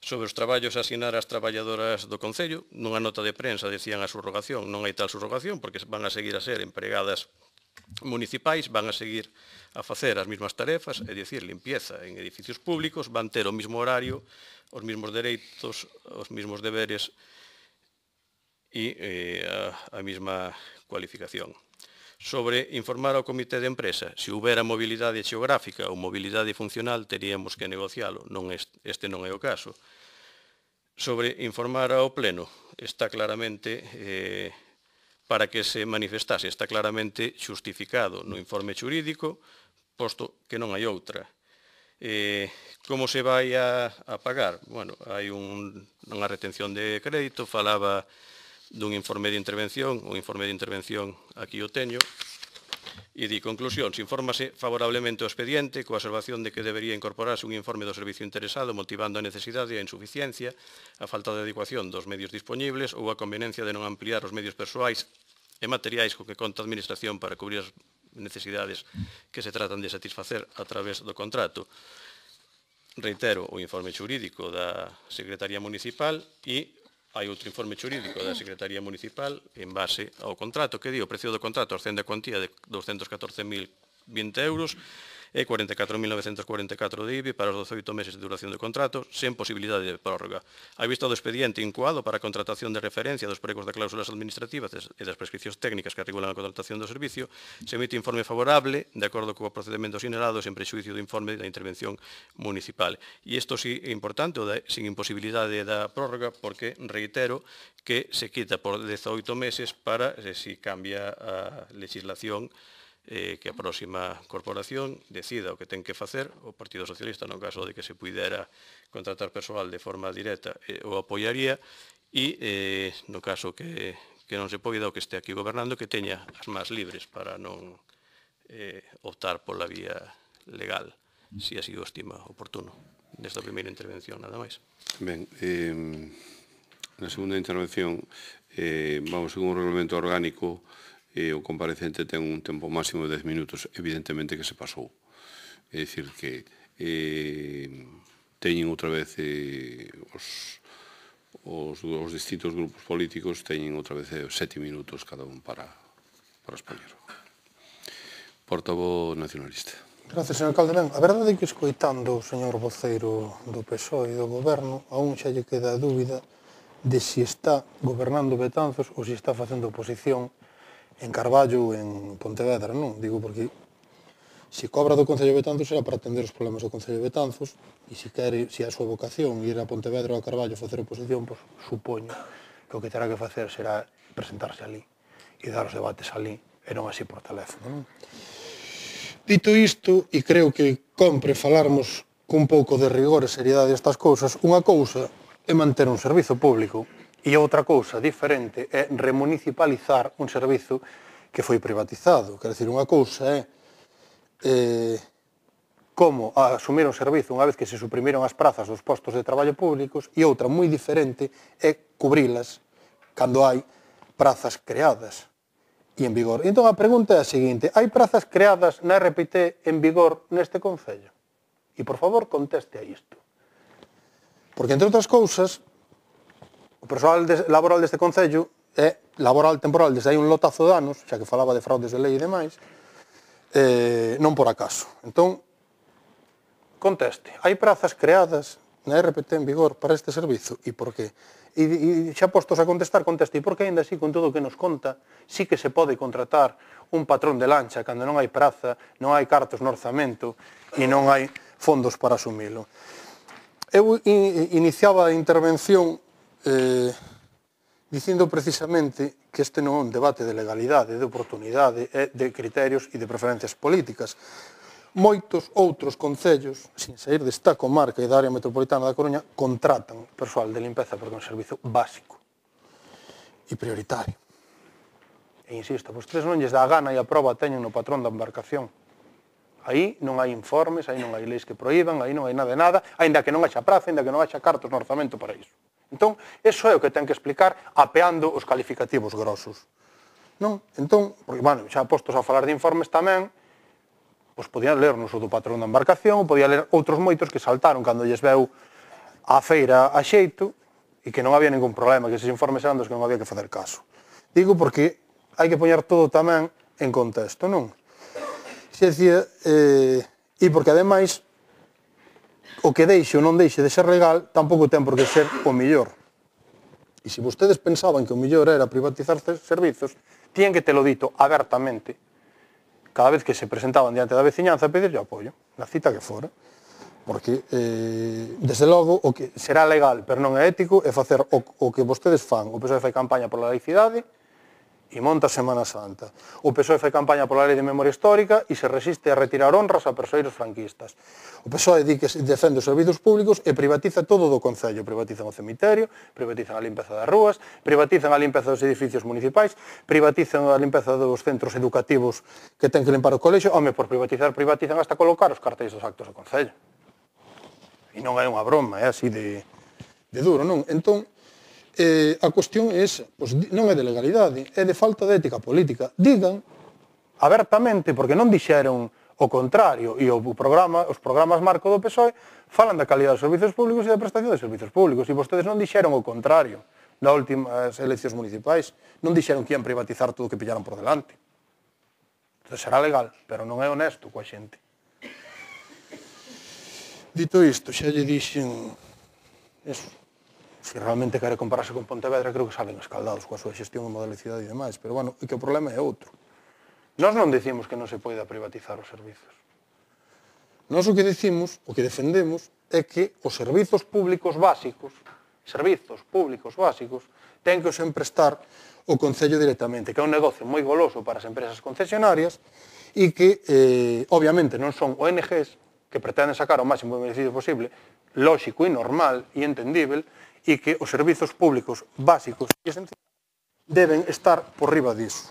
sobre os traballos a asinar as traballadoras do Concello. Nunha nota de prensa decían a subrogación, non hai tal subrogación, porque van a seguir a ser empregadas municipais, van a seguir a facer as mesmas tarefas, é dicir, limpieza en edificios públicos, van ter o mesmo horario, os mesmos dereitos, os mesmos deberes e eh, a, a mesma cualificación sobre informar ao comité de empresa. Se houbera mobilidade xeográfica ou mobilidade funcional, teríamos que negocialo. Non este, este non é o caso. Sobre informar ao pleno, está claramente eh, para que se manifestase, está claramente xustificado no informe xurídico, posto que non hai outra. Eh, como se vai a, a pagar? Bueno, hai un, unha retención de crédito, falaba dun informe de intervención, un informe de intervención aquí o teño, E di conclusións, infórmase favorablemente o expediente coa observación de que debería incorporarse un informe do servicio interesado motivando a necesidade e a insuficiencia, a falta de adecuación dos medios dispoñibles ou a conveniencia de non ampliar os medios persoais e materiais co que conta a Administración para cubrir as necesidades que se tratan de satisfacer a través do contrato. Reitero o informe xurídico da Secretaría Municipal e hai outro informe xurídico da Secretaría Municipal en base ao contrato que di o precio do contrato ascende a cuantía de 214.020 euros e 44.944 de IBI para os 18 meses de duración do contrato, sen posibilidade de prórroga. Hai visto o expediente incoado para a contratación de referencia dos pregos de cláusulas administrativas e das prescripcións técnicas que regulan a contratación do servicio, se emite informe favorable de acordo co procedimento sinalado sen prexuicio do informe da intervención municipal. E isto sí é importante, o sin imposibilidade da prórroga, porque reitero que se quita por 18 meses para, se eh, si cambia a legislación, eh, que a próxima corporación decida o que ten que facer, o Partido Socialista no caso de que se pudera contratar personal de forma directa eh, o apoiaría e eh, no caso que, que non se poida o que este aquí gobernando que teña as más libres para non eh, optar pola vía legal, se así o estima oportuno. Nesta primeira intervención, nada máis. Ben, eh, na segunda intervención eh, vamos segundo un reglamento orgánico e o comparecente ten un tempo máximo de 10 minutos, evidentemente que se pasou. É dicir que eh, teñen outra vez eh, os, os, os distintos grupos políticos teñen outra vez eh, minutos cada un para, para expoñer. Portavoz nacionalista. Gracias, señor Calderón. A verdade é que escoitando o señor voceiro do PSOE e do goberno, aún xa lle queda a dúbida de si está gobernando Betanzos ou si está facendo oposición en Carballo en Pontevedra, non? Digo porque se cobra do Concello de Betanzos era para atender os problemas do Concello de Betanzos e se quere, se a súa vocación ir a Pontevedra ou a Carballo a facer oposición, pois supoño que o que terá que facer será presentarse ali e dar os debates ali e non así por teléfono. Non? Dito isto, e creo que compre falarmos cun pouco de rigor e seriedade estas cousas, unha cousa é manter un servizo público E outra cousa diferente é remunicipalizar un servizo que foi privatizado. Quer dizer, unha cousa é eh, como asumir un servizo unha vez que se suprimiron as prazas dos postos de traballo públicos e outra moi diferente é cubrilas cando hai prazas creadas e en vigor. Entón a pregunta é a seguinte, hai prazas creadas na RPT en vigor neste Concello? E por favor conteste a isto. Porque entre outras cousas, O persoal de, laboral deste Concello é laboral temporal desde hai un lotazo de anos, xa que falaba de fraudes de lei e demais, eh, non por acaso. Entón, conteste, hai prazas creadas na RPT en vigor para este servizo e por qué? E, e xa postos a contestar, conteste, e por que ainda así con todo o que nos conta, sí que se pode contratar un patrón de lancha cando non hai praza, non hai cartos no orzamento e non hai fondos para asumilo. Eu in, iniciaba a intervención eh, dicindo precisamente que este non é un debate de legalidade, de oportunidade, é eh, de criterios e de preferencias políticas. Moitos outros concellos, sin sair desta comarca e da área metropolitana da Coruña, contratan persoal de limpeza porque é un servizo básico e prioritario. E insisto, vos tres non lles dá gana e a proba teñen no patrón da embarcación. Aí non hai informes, aí non hai leis que proíban, aí non hai nada de nada, aínda que non haxa praza, aínda que non haxa cartos no orzamento para iso. Entón, eso é o que ten que explicar apeando os calificativos grosos. Non? Entón, porque, bueno, xa postos a falar de informes tamén, pois podían ler o do patrón da embarcación, podían ler outros moitos que saltaron cando lles veu a feira a xeito e que non había ningún problema, que eses informes eran dos que non había que facer caso. Digo porque hai que poñer todo tamén en contexto, non? Se dicía, eh, e porque ademais o que deixe ou non deixe de ser legal tampouco ten por que ser o millor. E se vostedes pensaban que o millor era privatizar servizos, tían que te lo dito abertamente cada vez que se presentaban diante da veciñanza a pedirlle apoio, na cita que fora. Porque, eh, desde logo, o que será legal, pero non é ético, é facer o, o que vostedes fan, o PSOE fai campaña pola laicidade, e monta Semana Santa. O PSOE fai campaña pola lei de memoria histórica e se resiste a retirar honras a persoeiros franquistas. O PSOE di que defende os servizos públicos e privatiza todo do Concello. Privatizan o cemiterio, privatizan a limpeza das rúas, privatizan a limpeza dos edificios municipais, privatizan a limpeza dos centros educativos que ten que limpar o colexo. Home, por privatizar, privatizan hasta colocar os cartéis dos actos do Concello. E non é unha broma, é así de, de duro, non? Entón, eh, a cuestión é esa. Pois, non é de legalidade, é de falta de ética política. Digan abertamente, porque non dixeron o contrario, e o programa, os programas marco do PSOE falan da calidade dos servizos públicos e da prestación de servizos públicos, e vostedes non dixeron o contrario nas últimas eleccións municipais. Non dixeron que ian privatizar todo o que pillaron por delante. Entón, será legal, pero non é honesto coa xente. Dito isto, xa lle dixen eso, se realmente quere compararse con Pontevedra, creo que salen escaldados coa súa xestión e cidade e demais, pero bueno, e que o problema é outro. Nós non dicimos que non se poida privatizar os servizos. Nós o que dicimos, o que defendemos, é que os servizos públicos básicos, servizos públicos básicos, ten que os emprestar o Concello directamente, que é un negocio moi goloso para as empresas concesionarias e que, eh, obviamente, non son ONGs que pretenden sacar o máximo beneficio posible, lóxico e normal e entendível, e que os servizos públicos básicos e esenciais deben estar por riba disso.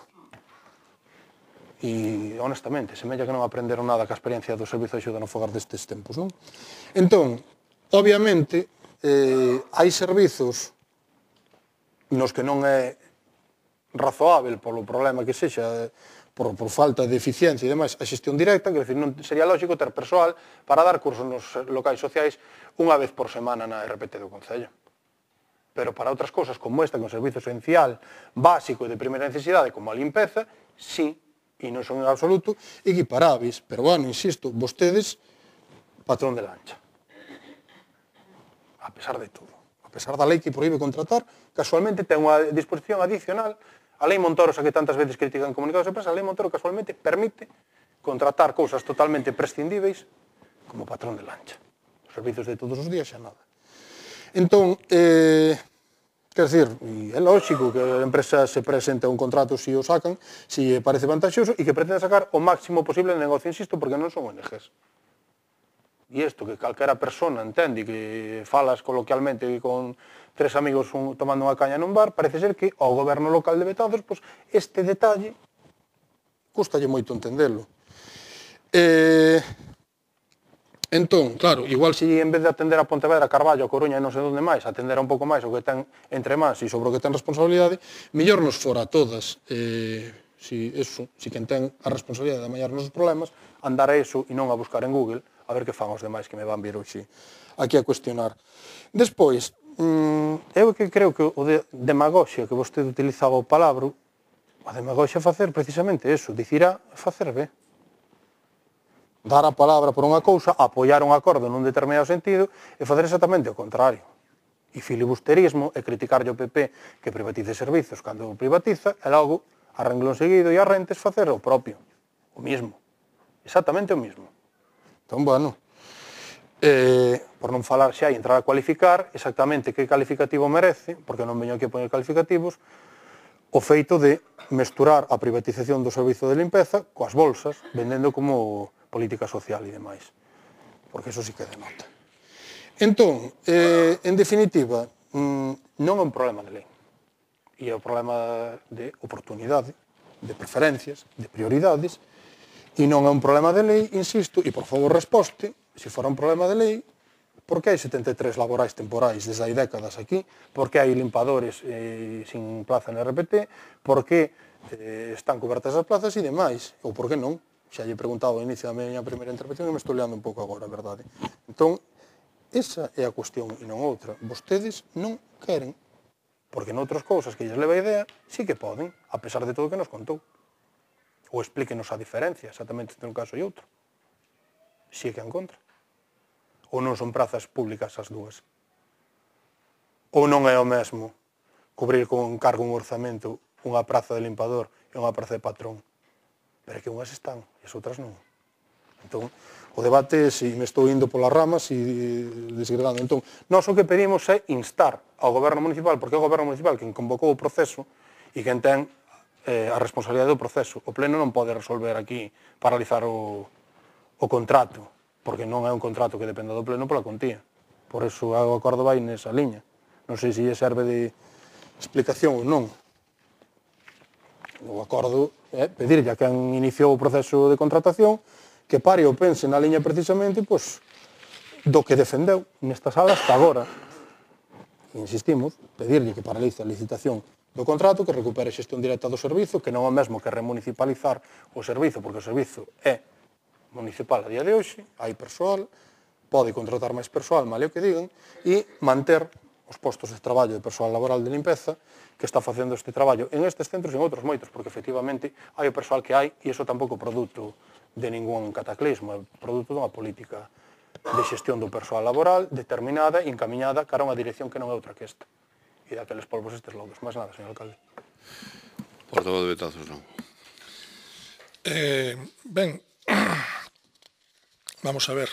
E, honestamente, semella que non aprenderon nada que a experiencia do Servizo de Axuda no Fogar destes tempos, non? Entón, obviamente, eh, hai servizos nos que non é razoável polo problema que sexa, por, por falta de eficiencia e demais, a xestión directa, que decir, non sería lógico ter persoal para dar cursos nos locais sociais unha vez por semana na RPT do Concello pero para outras cosas como esta, que é un servicio esencial, básico e de primeira necesidade, como a limpeza, sí, e non son en absoluto equiparáveis. Pero, bueno, insisto, vostedes, patrón de lancha. A pesar de todo. A pesar da lei que proíbe contratar, casualmente ten unha disposición adicional A lei Montoro, xa que tantas veces critican comunicados de prensa, a lei Montoro casualmente permite contratar cousas totalmente prescindíveis como patrón de lancha. Os servizos de todos os días xa nada. Entón, eh, Quer dizer, é lógico que a empresa se presente a un contrato se si o sacan, se si eh, parece vantaxoso e que pretende sacar o máximo posible de negocio, insisto, porque non son ONGs. E isto que calquera persona entende que falas coloquialmente con tres amigos un, tomando unha caña nun bar, parece ser que ao goberno local de Betanzos, pois, este detalle custalle moito entendelo. Eh, Entón, claro, igual se si en vez de atender a Pontevedra, Carballo, a Coruña e non sei onde máis, atender un pouco máis o que ten entre máis e sobre o que ten responsabilidade, mellor nos fora a todas eh, si eso, si quen ten a responsabilidade de amallar os problemas, andar a eso e non a buscar en Google a ver que fan os demais que me van vir hoxe aquí a cuestionar. Despois, mm, eu que creo que o de demagoxia que vostede utilizaba o palabro, a demagoxia facer precisamente eso, dicir a ah, facer ben dar a palabra por unha cousa, apoiar un acordo nun determinado sentido e facer exactamente o contrario. E filibusterismo é criticarlle ao PP que privatice servizos cando o privatiza e logo arrenglón seguido e a rentes facer o propio, o mismo, exactamente o mismo. Entón, bueno, eh, por non falar xa e entrar a cualificar exactamente que calificativo merece, porque non veño aquí a poner calificativos, o feito de mesturar a privatización do servizo de limpeza coas bolsas, vendendo como política social e demais. Porque eso sí que denota. Entón, eh, en definitiva, mm, non é un problema de lei. E é un problema de oportunidade, de preferencias, de prioridades, e non é un problema de lei, insisto, e por favor resposte, se for un problema de lei, por que hai 73 laborais temporais desde hai décadas aquí? Por que hai limpadores eh, sin plaza na RPT? Por que eh, están cobertas as plazas e demais? Ou por que non? xa lle preguntaba ao inicio da miña primeira intervención e me estou leando un pouco agora, verdade? Entón, esa é a cuestión e non outra. Vostedes non queren, porque noutras cousas que lles leva a idea, sí que poden, a pesar de todo o que nos contou. Ou explíquenos a diferencia exactamente entre un caso e outro. Si é que en contra. Ou non son prazas públicas as dúas. Ou non é o mesmo cubrir con un cargo un orzamento unha praza de limpador e unha praza de patrón pero é que unhas están e as outras non. Entón, o debate é se me estou indo polas ramas e desgredando. Entón, nós o que pedimos é instar ao goberno municipal, porque é o goberno municipal quen convocou o proceso e quen ten eh, a responsabilidade do proceso. O pleno non pode resolver aquí paralizar o, o contrato, porque non é un contrato que dependa do pleno pola contía. Por iso o acordo vai nesa liña. Non sei se lle serve de explicación ou non no acordo eh, é pedirlle a quen iniciou o proceso de contratación que pare ou pense na liña precisamente pois, do que defendeu nesta sala hasta agora. E insistimos, pedirlle que paralice a licitación do contrato, que recupere xestión directa do servizo, que non é o mesmo que remunicipalizar o servizo, porque o servizo é municipal a día de hoxe, hai persoal, pode contratar máis persoal, o que digan, e manter os postos de traballo de persoal laboral de limpeza que está facendo este traballo en estes centros e en outros moitos, porque efectivamente hai o persoal que hai e iso tampouco produto de ningún cataclismo, é produto dunha política de xestión do persoal laboral determinada e encaminhada cara a unha dirección que non é outra que esta. E daqueles polvos estes logos. Mais nada, señor alcalde. Portavoz de Betazos, non. Eh, ben, [clears throat] vamos a ver.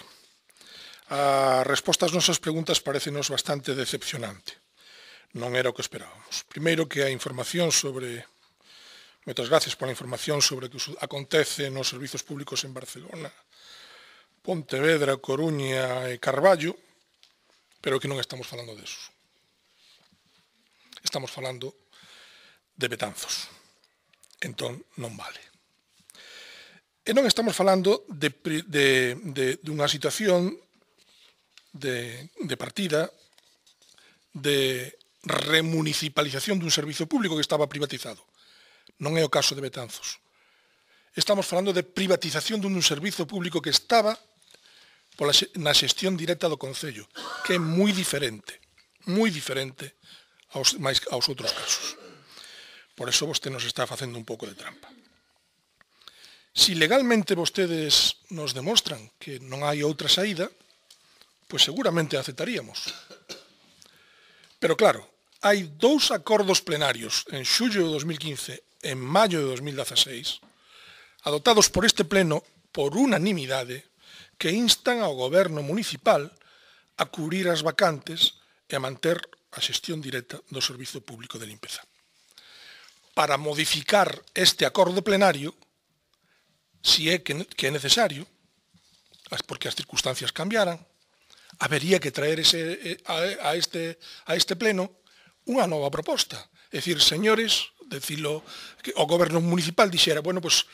A resposta ás nosas preguntas parecenos bastante decepcionante. Non era o que esperábamos. Primeiro que a información sobre Moitas gracias pola información sobre o que acontece nos servizos públicos en Barcelona, Pontevedra, Coruña e Carballo, pero que non estamos falando desos. Estamos falando de Betanzos. Entón, non vale. E non estamos falando de, de, de, dunha situación de, de partida de remunicipalización dun servizo público que estaba privatizado. Non é o caso de Betanzos. Estamos falando de privatización dun servizo público que estaba pola, na xestión directa do Concello, que é moi diferente, moi diferente aos, máis, aos outros casos. Por eso vostede nos está facendo un pouco de trampa. Si legalmente vostedes nos demostran que non hai outra saída, pues seguramente aceptaríamos. Pero claro, hai dous acordos plenarios en xullo de 2015 en maio de 2016 adoptados por este pleno por unanimidade que instan ao goberno municipal a cubrir as vacantes e a manter a xestión directa do Servizo Público de Limpeza. Para modificar este acordo plenario, si é que é necesario, porque as circunstancias cambiaran, habería que traer ese, eh, a, a, este, a este pleno unha nova proposta. É dicir, señores, decilo, que o goberno municipal dixera, bueno, pois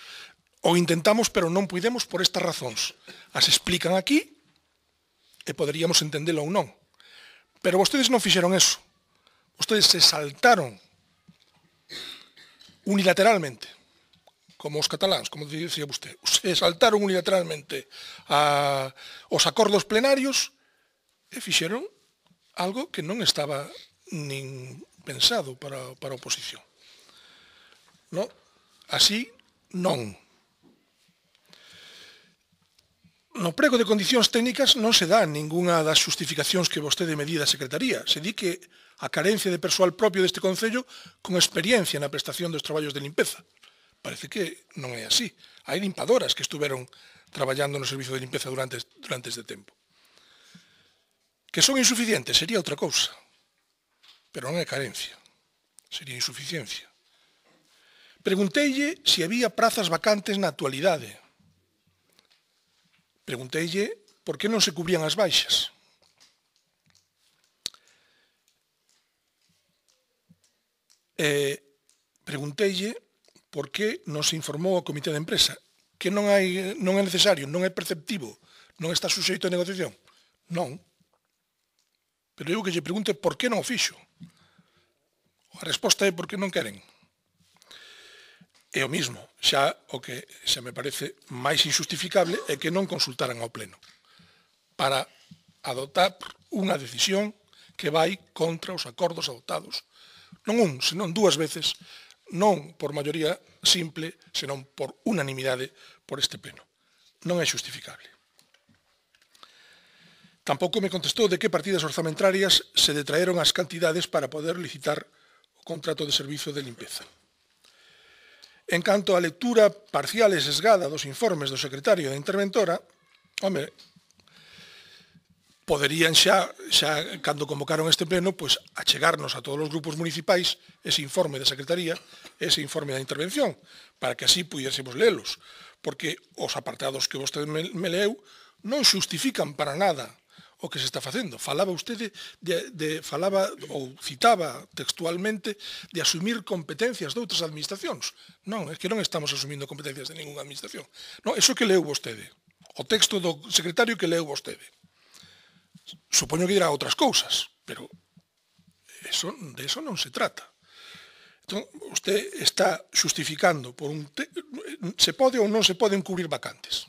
o intentamos, pero non puidemos por estas razóns. As explican aquí e poderíamos entendelo ou non. Pero vostedes non fixeron eso. Vostedes se saltaron unilateralmente, como os cataláns, como dicía vostede, [laughs] se saltaron unilateralmente a, os acordos plenarios e fixeron algo que non estaba nin pensado para, para a oposición. No? Así non. No prego de condicións técnicas non se dá ningunha das xustificacións que vostede medida da Secretaría. Se di que a carencia de persoal propio deste Concello con experiencia na prestación dos traballos de limpeza. Parece que non é así. Hai limpadoras que estuveron traballando no servizo de limpeza durante, durante este tempo. Que son insuficientes sería outra cousa. Pero non é carencia. Sería insuficiencia. Pregunteille se había prazas vacantes na actualidade. Pregunteille por que non se cubrían as baixas. E pregunteille por que non se informou ao comité de empresa que non, hai, non é necesario, non é perceptivo, non está suxeito a negociación. Non, Pero eu que lle pregunte por que non o fixo. A resposta é porque non queren. É o mismo, xa o que se me parece máis injustificable é que non consultaran ao Pleno para adoptar unha decisión que vai contra os acordos adoptados non un, senón dúas veces, non por maioría simple, senón por unanimidade por este pleno. Non é xustificable. Tampouco me contestou de que partidas orzamentarias se detraeron as cantidades para poder licitar o contrato de servizo de limpeza. En canto á lectura parcial e sesgada dos informes do secretario da interventora, home, poderían xa, xa cando convocaron este pleno, pois achegarnos a todos os grupos municipais ese informe da Secretaría, ese informe da intervención, para que así pudiésemos lelos, porque os apartados que vostede me, me leu non xustifican para nada o que se está facendo. Falaba vostede de, de falaba ou citaba textualmente de asumir competencias de outras administracións. Non, é que non estamos asumindo competencias de ningunha administración. Non, eso que leu vostede. O texto do secretario que leu vostede. Supoño que dirá outras cousas, pero eso, de eso non se trata. Entón, usted está xustificando por un te... se pode ou non se poden cubrir vacantes.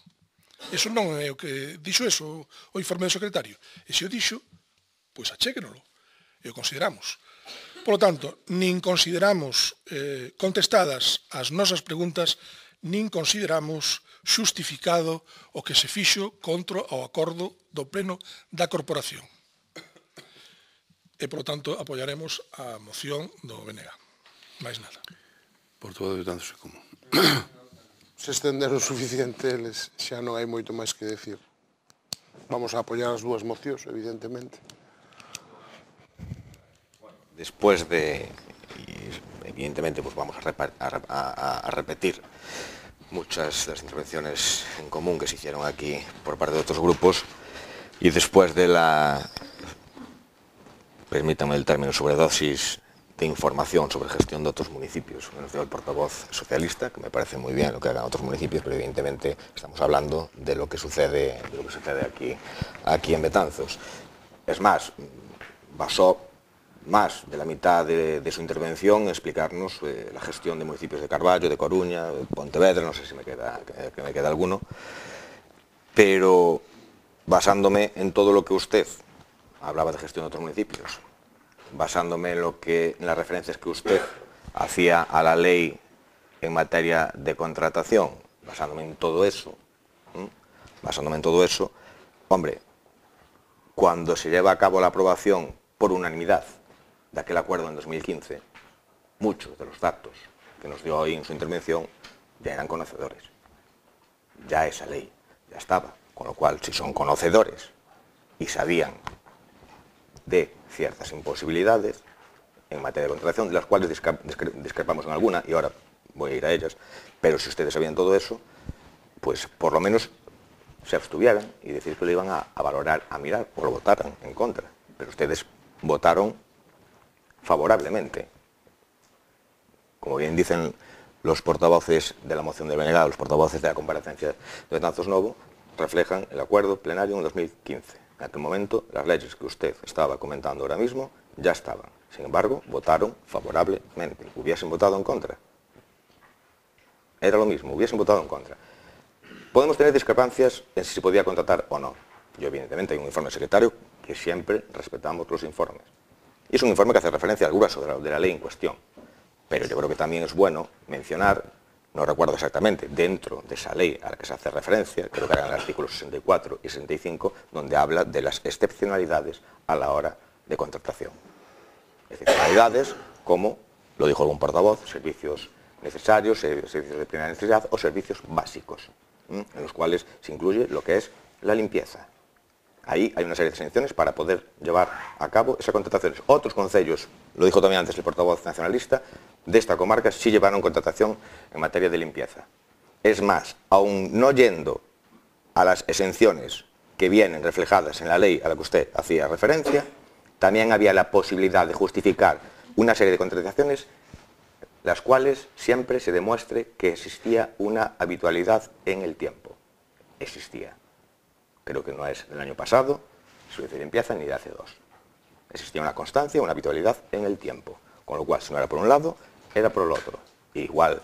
Eso non é o que dixo eso o informe do secretario. E se o dixo, pois achéquenolo. E o consideramos. Por lo tanto, nin consideramos eh, contestadas as nosas preguntas, nin consideramos xustificado o que se fixo contra o acordo do pleno da corporación. E, por lo tanto, apoiaremos a moción do BNG. Mais nada. Por todo, tanto, se como. [coughs] se extenderon suficiente, ya no hay mucho más que decir. Vamos a apoyar las dos mocios, evidentemente. Después de, evidentemente, pues vamos a, repetir muchas de las intervenciones en común que se hicieron aquí por parte de otros grupos, y después de la, permítame el término, sobredosis información sobre gestión de otros municipios. Nos dio el portavoz socialista, que me parece muy bien lo que hagan otros municipios, pero evidentemente estamos hablando de lo que sucede, lo que sucede aquí, aquí en Betanzos. Es más, basó más de la mitad de, su intervención explicarnos eh, la gestión de municipios de Carballo, de Coruña, de Pontevedra, no sé si me queda, que me queda alguno, pero basándome en todo lo que usted hablaba de gestión de otros municipios, basándome en, lo que, las referencias que usted hacía a la ley en materia de contratación, basándome en todo eso, basándome en todo eso, hombre, cuando se lleva a cabo la aprobación por unanimidad de aquel acuerdo en 2015, muchos de los datos que nos dio hoy en su intervención ya eran conocedores. Ya esa ley ya estaba, con lo cual si son conocedores y sabían de ciertas imposibilidades en materia de contratación, de las cuales discrepamos en alguna, y ahora voy a ir a ellas, pero si ustedes sabían todo eso, pues por lo menos se abstuvieran y decir que lo iban a, valorar, a mirar, o lo votaran en contra. Pero ustedes votaron favorablemente. Como bien dicen los portavoces de la moción de Benegado, los portavoces de la comparecencia de Tanzos Novo, reflejan el acuerdo plenario en 2015. En aquel momento las leyes que usted estaba comentando ahora mismo ya estaban. Sin embargo, votaron favorablemente. Hubiesen votado en contra. Era lo mismo, hubiesen votado en contra. Podemos tener discrepancias en si se podía contratar o no. Yo evidentemente hay un informe secretario que siempre respetamos los informes. Y es un informe que hace referencia al grueso de la, de la ley en cuestión. Pero yo creo que también es bueno mencionar no recuerdo exactamente, dentro de esa ley a la que se hace referencia, creo que era en el artículo 64 y 65, donde habla de las excepcionalidades a la hora de contratación. Excepcionalidades como, lo dijo algún portavoz, servicios necesarios, eh, servicios de primera necesidad o servicios básicos, en los cuales se incluye lo que es la limpieza, Ahí hay una serie de exenciones para poder llevar a cabo esas contrataciones. Otros concellos, lo dijo también antes el portavoz nacionalista, de esta comarca sí llevaron contratación en materia de limpieza. Es más, aún no yendo a las exenciones que vienen reflejadas en la ley a la que usted hacía referencia, también había la posibilidad de justificar una serie de contrataciones las cuales siempre se demuestre que existía una habitualidad en el tiempo. Existía creo que no es del año pasado, en empieza ni de hace dos. Existía una constancia, una habitualidad en el tiempo, con lo cual si no era por un lado, era por el otro. igual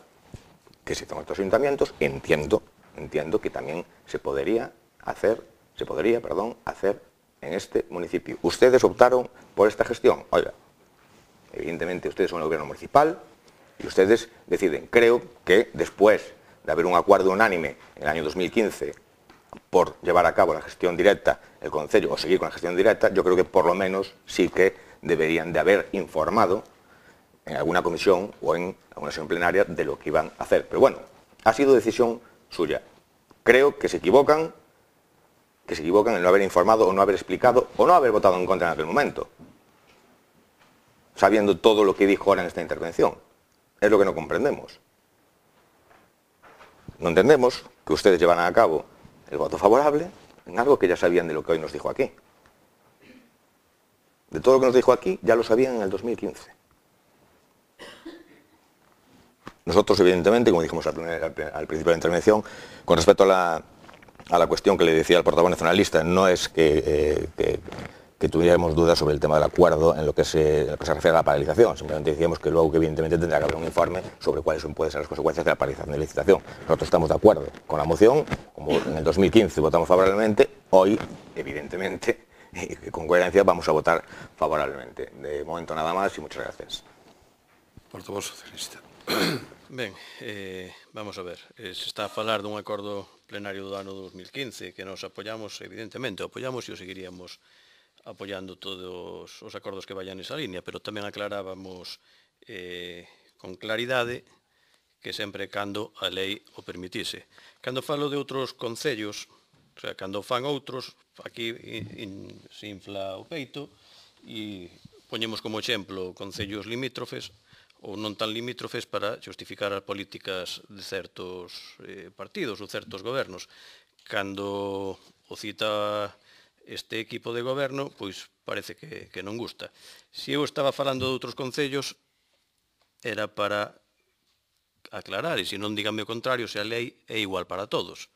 que se toman en otros ayuntamientos, entiendo, entiendo que también se podría hacer, se podría, perdón, hacer en este municipio. Ustedes optaron por esta gestión. Oiga, evidentemente ustedes son el gobierno municipal y ustedes deciden. Creo que después de haber un acuerdo unánime en el año 2015 por llevar a cabo la gestión directa el Consejo o seguir con la gestión directa, yo creo que por lo menos sí que deberían de haber informado en alguna comisión o en alguna sesión plenaria de lo que iban a hacer. Pero bueno, ha sido decisión suya. Creo que se equivocan, que se equivocan en no haber informado o no haber explicado o no haber votado en contra en aquel momento, sabiendo todo lo que dijo ahora en esta intervención. Es lo que no comprendemos. No entendemos que ustedes llevan a cabo el voto favorable en algo que ya sabían de lo que hoy nos dijo aquí. De todo lo que nos dijo aquí, ya lo sabían en el 2015. Nosotros, evidentemente, como dijimos al, principio de la intervención, con respecto a la, cuestión que le decía el portavoz nacionalista, no es que eh, que tuviéramos dudas sobre el tema del acuerdo en lo que se, lo que se refiere a la paralización. Simplemente decíamos que luego, que evidentemente, tendrá que haber un informe sobre cuáles son, pueden ser las consecuencias de la paralización de la licitación. Nosotros estamos de acuerdo con la moción, como en el 2015 votamos favorablemente, hoy, evidentemente, [laughs] con coherencia vamos a votar favorablemente. De momento nada más y muchas gracias. Portavoz socialista. [coughs] Ben, eh, vamos a ver, eh, se está a falar dun acordo plenario do ano 2015 que nos apoyamos, evidentemente, apoyamos e o seguiríamos apoiando todos os acordos que vayan esa línea, pero tamén aclarábamos eh, con claridade que sempre cando a lei o permitise. Cando falo de outros concellos, o sea, cando fan outros, aquí in, in, se infla o peito e poñemos como exemplo concellos limítrofes ou non tan limítrofes para justificar as políticas de certos eh, partidos ou certos gobernos. Cando o cita este equipo de goberno pois parece que, que non gusta. Se eu estaba falando de outros concellos, era para aclarar, e se non díganme o contrario, se a lei é igual para todos.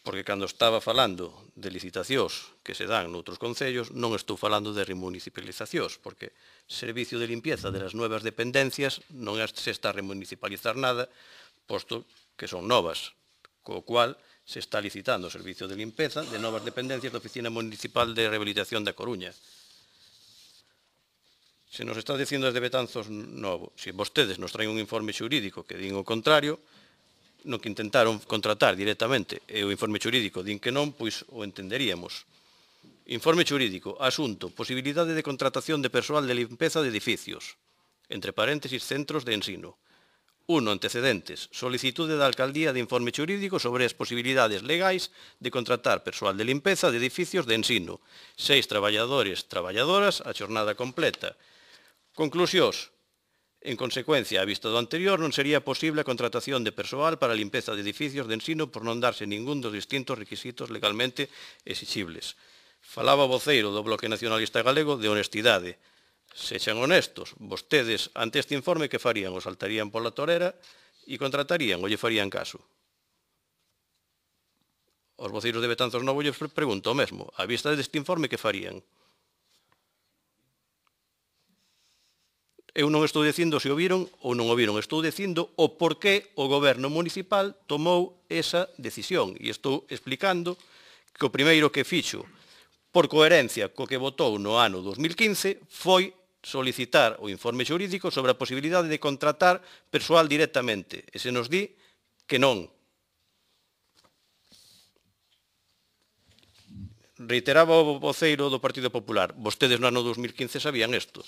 Porque cando estaba falando de licitacións que se dan noutros concellos, non estou falando de remunicipalizacións, porque servicio de limpieza de las nuevas dependencias non se está a remunicipalizar nada, posto que son novas, co cual se está licitando o servicio de limpeza de novas dependencias da Oficina Municipal de Rehabilitación da Coruña. Se nos está dicindo desde Betanzos Novo, se vostedes nos traen un informe xurídico que din o contrario, no que intentaron contratar directamente e o informe xurídico din que non, pois o entenderíamos. Informe xurídico, asunto, posibilidade de contratación de persoal de limpeza de edificios, entre paréntesis centros de ensino. 1. Antecedentes. Solicitude da Alcaldía de informe xurídico sobre as posibilidades legais de contratar persoal de limpeza de edificios de ensino. 6. Traballadores, traballadoras, a xornada completa. Conclusións. En consecuencia, a vista do anterior, non sería posible a contratación de persoal para a limpeza de edificios de ensino por non darse ningún dos distintos requisitos legalmente exigibles. Falaba o voceiro do Bloque Nacionalista Galego de honestidade, Sexan honestos, vostedes ante este informe que farían? O saltarían pola torera e contratarían ou lle farían caso? Os voceiros de Betanzos Novo lle pregunto o mesmo. A vista deste informe que farían? Eu non estou dicindo se o viron ou non o viron, estou dicindo o porqué o goberno municipal tomou esa decisión. E estou explicando que o primeiro que fixo por coherencia co que votou no ano 2015 foi solicitar o informe xurídico sobre a posibilidade de contratar persoal directamente, e se nos di que non. Reiteraba o voceiro do Partido Popular, vostedes no ano 2015 sabían isto.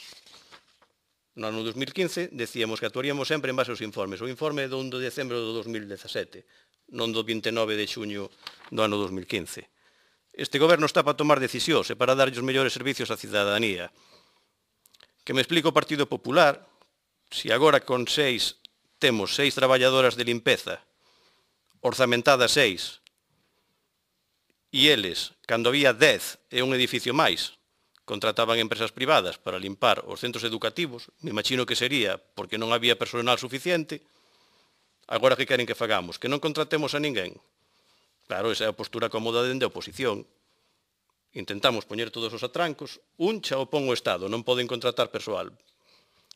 No ano 2015 decíamos que actuaríamos sempre en base aos informes. O informe do 1 de decembro do 2017, non do 29 de xuño do ano 2015. Este goberno está para tomar decisións e para darlle os mellores servicios á cidadanía. Que me explico o Partido Popular, se agora con seis temos seis traballadoras de limpeza, orzamentadas seis, e eles, cando había dez e un edificio máis, contrataban empresas privadas para limpar os centros educativos, me imagino que sería porque non había personal suficiente, agora que queren que fagamos? Que non contratemos a ninguén? Claro, esa é a postura cómoda dende a oposición, Intentamos poñer todos os atrancos, un xa o pon o Estado, non poden contratar persoal.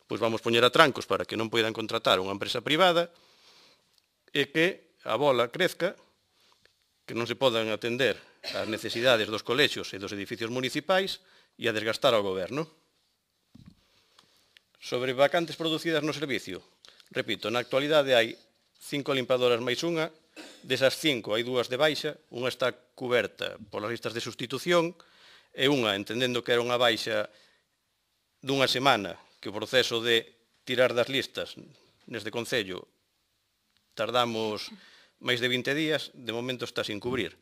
Pois vamos poñer atrancos para que non poidan contratar unha empresa privada e que a bola crezca, que non se podan atender as necesidades dos colexios e dos edificios municipais e a desgastar ao goberno. Sobre vacantes producidas no servicio, repito, na actualidade hai cinco limpadoras máis unha Desas cinco hai dúas de baixa, unha está coberta polas listas de sustitución e unha, entendendo que era unha baixa dunha semana, que o proceso de tirar das listas neste Concello tardamos máis de 20 días, de momento está sin cubrir.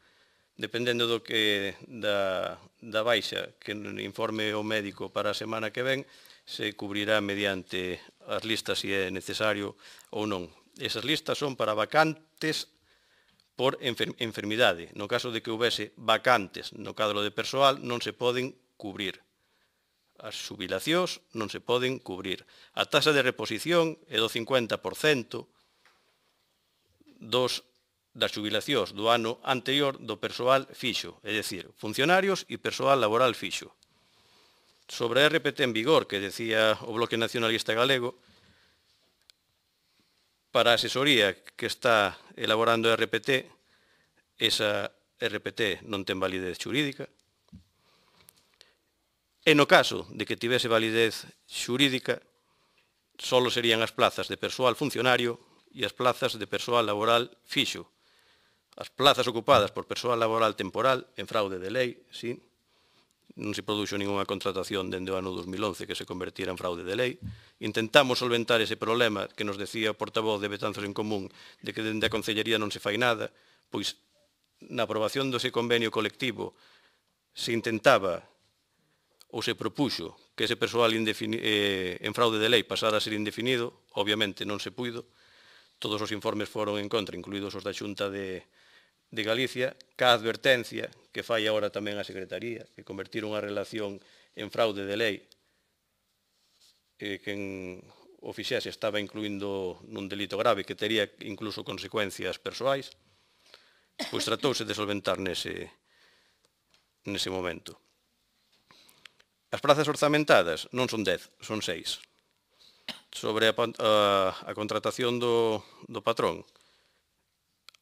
Dependendo do que da, da baixa que informe o médico para a semana que ven, se cubrirá mediante as listas se é necesario ou non. Esas listas son para vacantes por enfer enfermidade. No caso de que houvese vacantes no cadro de persoal, non se poden cubrir. As subilacións non se poden cubrir. A taxa de reposición é do 50% dos das xubilacións do ano anterior do persoal fixo, é dicir, funcionarios e persoal laboral fixo. Sobre a RPT en vigor, que decía o Bloque Nacionalista Galego, para a asesoría que está elaborando a RPT, esa RPT non ten validez xurídica. E no caso de que tivese validez xurídica, solo serían as plazas de persoal funcionario e as plazas de persoal laboral fixo. As plazas ocupadas por persoal laboral temporal, en fraude de lei, sí, non se produxo ninguna contratación dende o ano 2011 que se convertira en fraude de lei. Intentamos solventar ese problema que nos decía o portavoz de Betanzos en Común de que dende a Concellería non se fai nada, pois na aprobación do dose convenio colectivo se intentaba ou se propuxo que ese persoal eh, en fraude de lei pasara a ser indefinido, obviamente non se puido, todos os informes foron en contra, incluídos os da Xunta de, de Galicia, ca advertencia que fai agora tamén a Secretaría, que convertir unha relación en fraude de lei eh, que en o fixese estaba incluindo nun delito grave que tería incluso consecuencias persoais, pois tratouse de solventar nese, nese momento. As prazas orzamentadas non son 10, son 6. Sobre a, a, a contratación do, do patrón,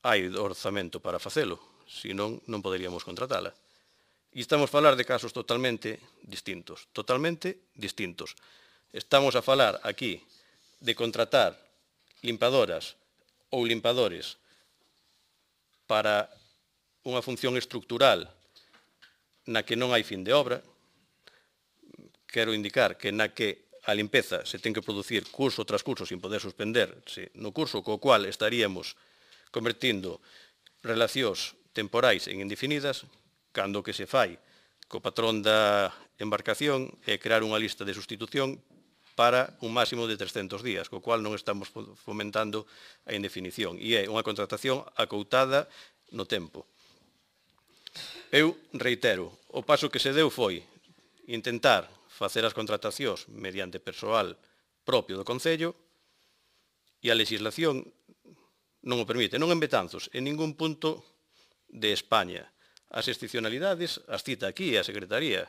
hai orzamento para facelo, senón non poderíamos contratala. E estamos a falar de casos totalmente distintos, totalmente distintos. Estamos a falar aquí de contratar limpadoras ou limpadores para unha función estructural na que non hai fin de obra. Quero indicar que na que a limpeza se ten que producir curso tras curso sin poder suspenderse no curso, co cual estaríamos convertindo relacións temporais en indefinidas, cando que se fai co patrón da embarcación é crear unha lista de sustitución para un máximo de 300 días, co cual non estamos fomentando a indefinición. E é unha contratación acoutada no tempo. Eu reitero, o paso que se deu foi intentar facer as contratacións mediante persoal propio do Concello e a legislación non o permite. Non en Betanzos, en ningún punto de España. As excepcionalidades as cita aquí a Secretaría,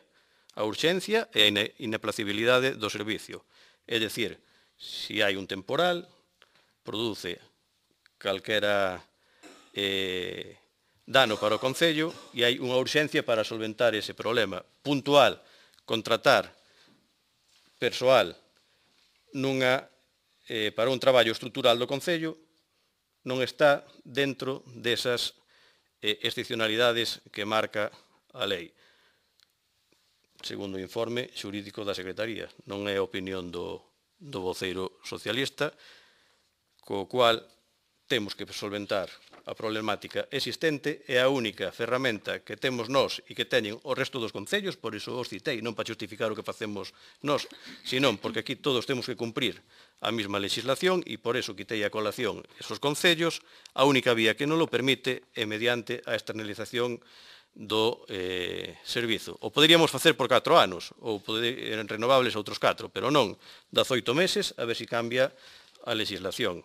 a urxencia e a inaplacibilidade do servicio. É dicir, se hai un temporal, produce calquera eh, dano para o Concello e hai unha urxencia para solventar ese problema. Puntual, contratar persoal nunha, eh, para un traballo estrutural do Concello non está dentro desas e excepcionalidades que marca a lei. Segundo o informe xurídico da Secretaría, non é opinión do, do voceiro socialista, co cual temos que solventar a problemática existente é a única ferramenta que temos nós e que teñen o resto dos concellos, por iso os citei, non para justificar o que facemos nós, senón porque aquí todos temos que cumprir a mesma legislación e por iso quitei a colación esos concellos, a única vía que non lo permite é mediante a externalización do eh, servizo. O poderíamos facer por 4 anos, ou poder, eh, renovables outros 4, pero non, das 8 meses, a ver se si cambia a legislación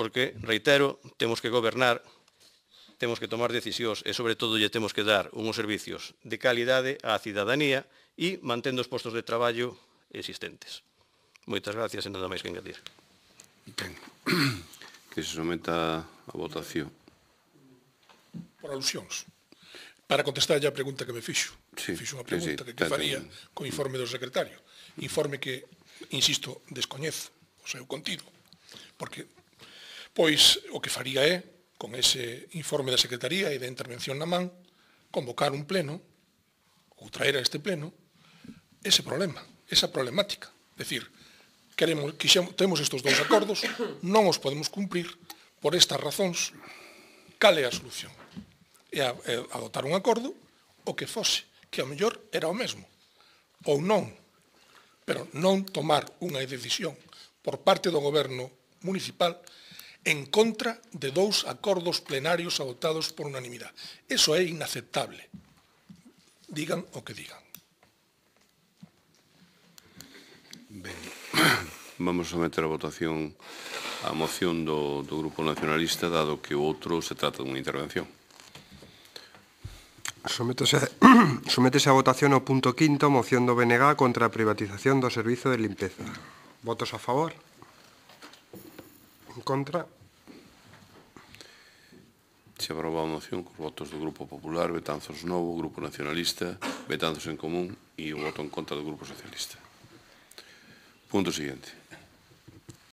porque, reitero, temos que gobernar, temos que tomar decisións e, sobre todo, lle temos que dar unhos servicios de calidade á cidadanía e mantendo os postos de traballo existentes. Moitas gracias e nada máis que engadir. Ben. [coughs] Que se someta a votación. Por alusións. Para contestar a pregunta que me fixo. Sí, fixo unha pregunta sí, que, que faría co informe do secretario. Informe que, insisto, descoñezo o seu contido. Porque Pois o que faría é, con ese informe da Secretaría e da intervención na man, convocar un pleno ou traer a este pleno ese problema, esa problemática. Decir, queremos, quixemos, temos estes dous acordos, non os podemos cumprir por estas razóns, cal é a solución? É, a, é adotar un acordo o que fose, que ao mellor era o mesmo, ou non, pero non tomar unha decisión por parte do goberno municipal en contra de dous acordos plenarios adoptados por unanimidade. Eso é inaceptable. Digan o que digan. Ben, [coughs] vamos a meter a votación a moción do, do Grupo Nacionalista, dado que o outro se trata dunha intervención. Sométese, [coughs] sométese a votación o punto quinto, moción do BNG contra a privatización do servizo de limpeza. Votos a favor? En contra. Se aprobou a moción cos votos do Grupo Popular, Betanzos Novo, Grupo Nacionalista, Betanzos en Común e o voto en contra do Grupo Socialista. Punto siguiente.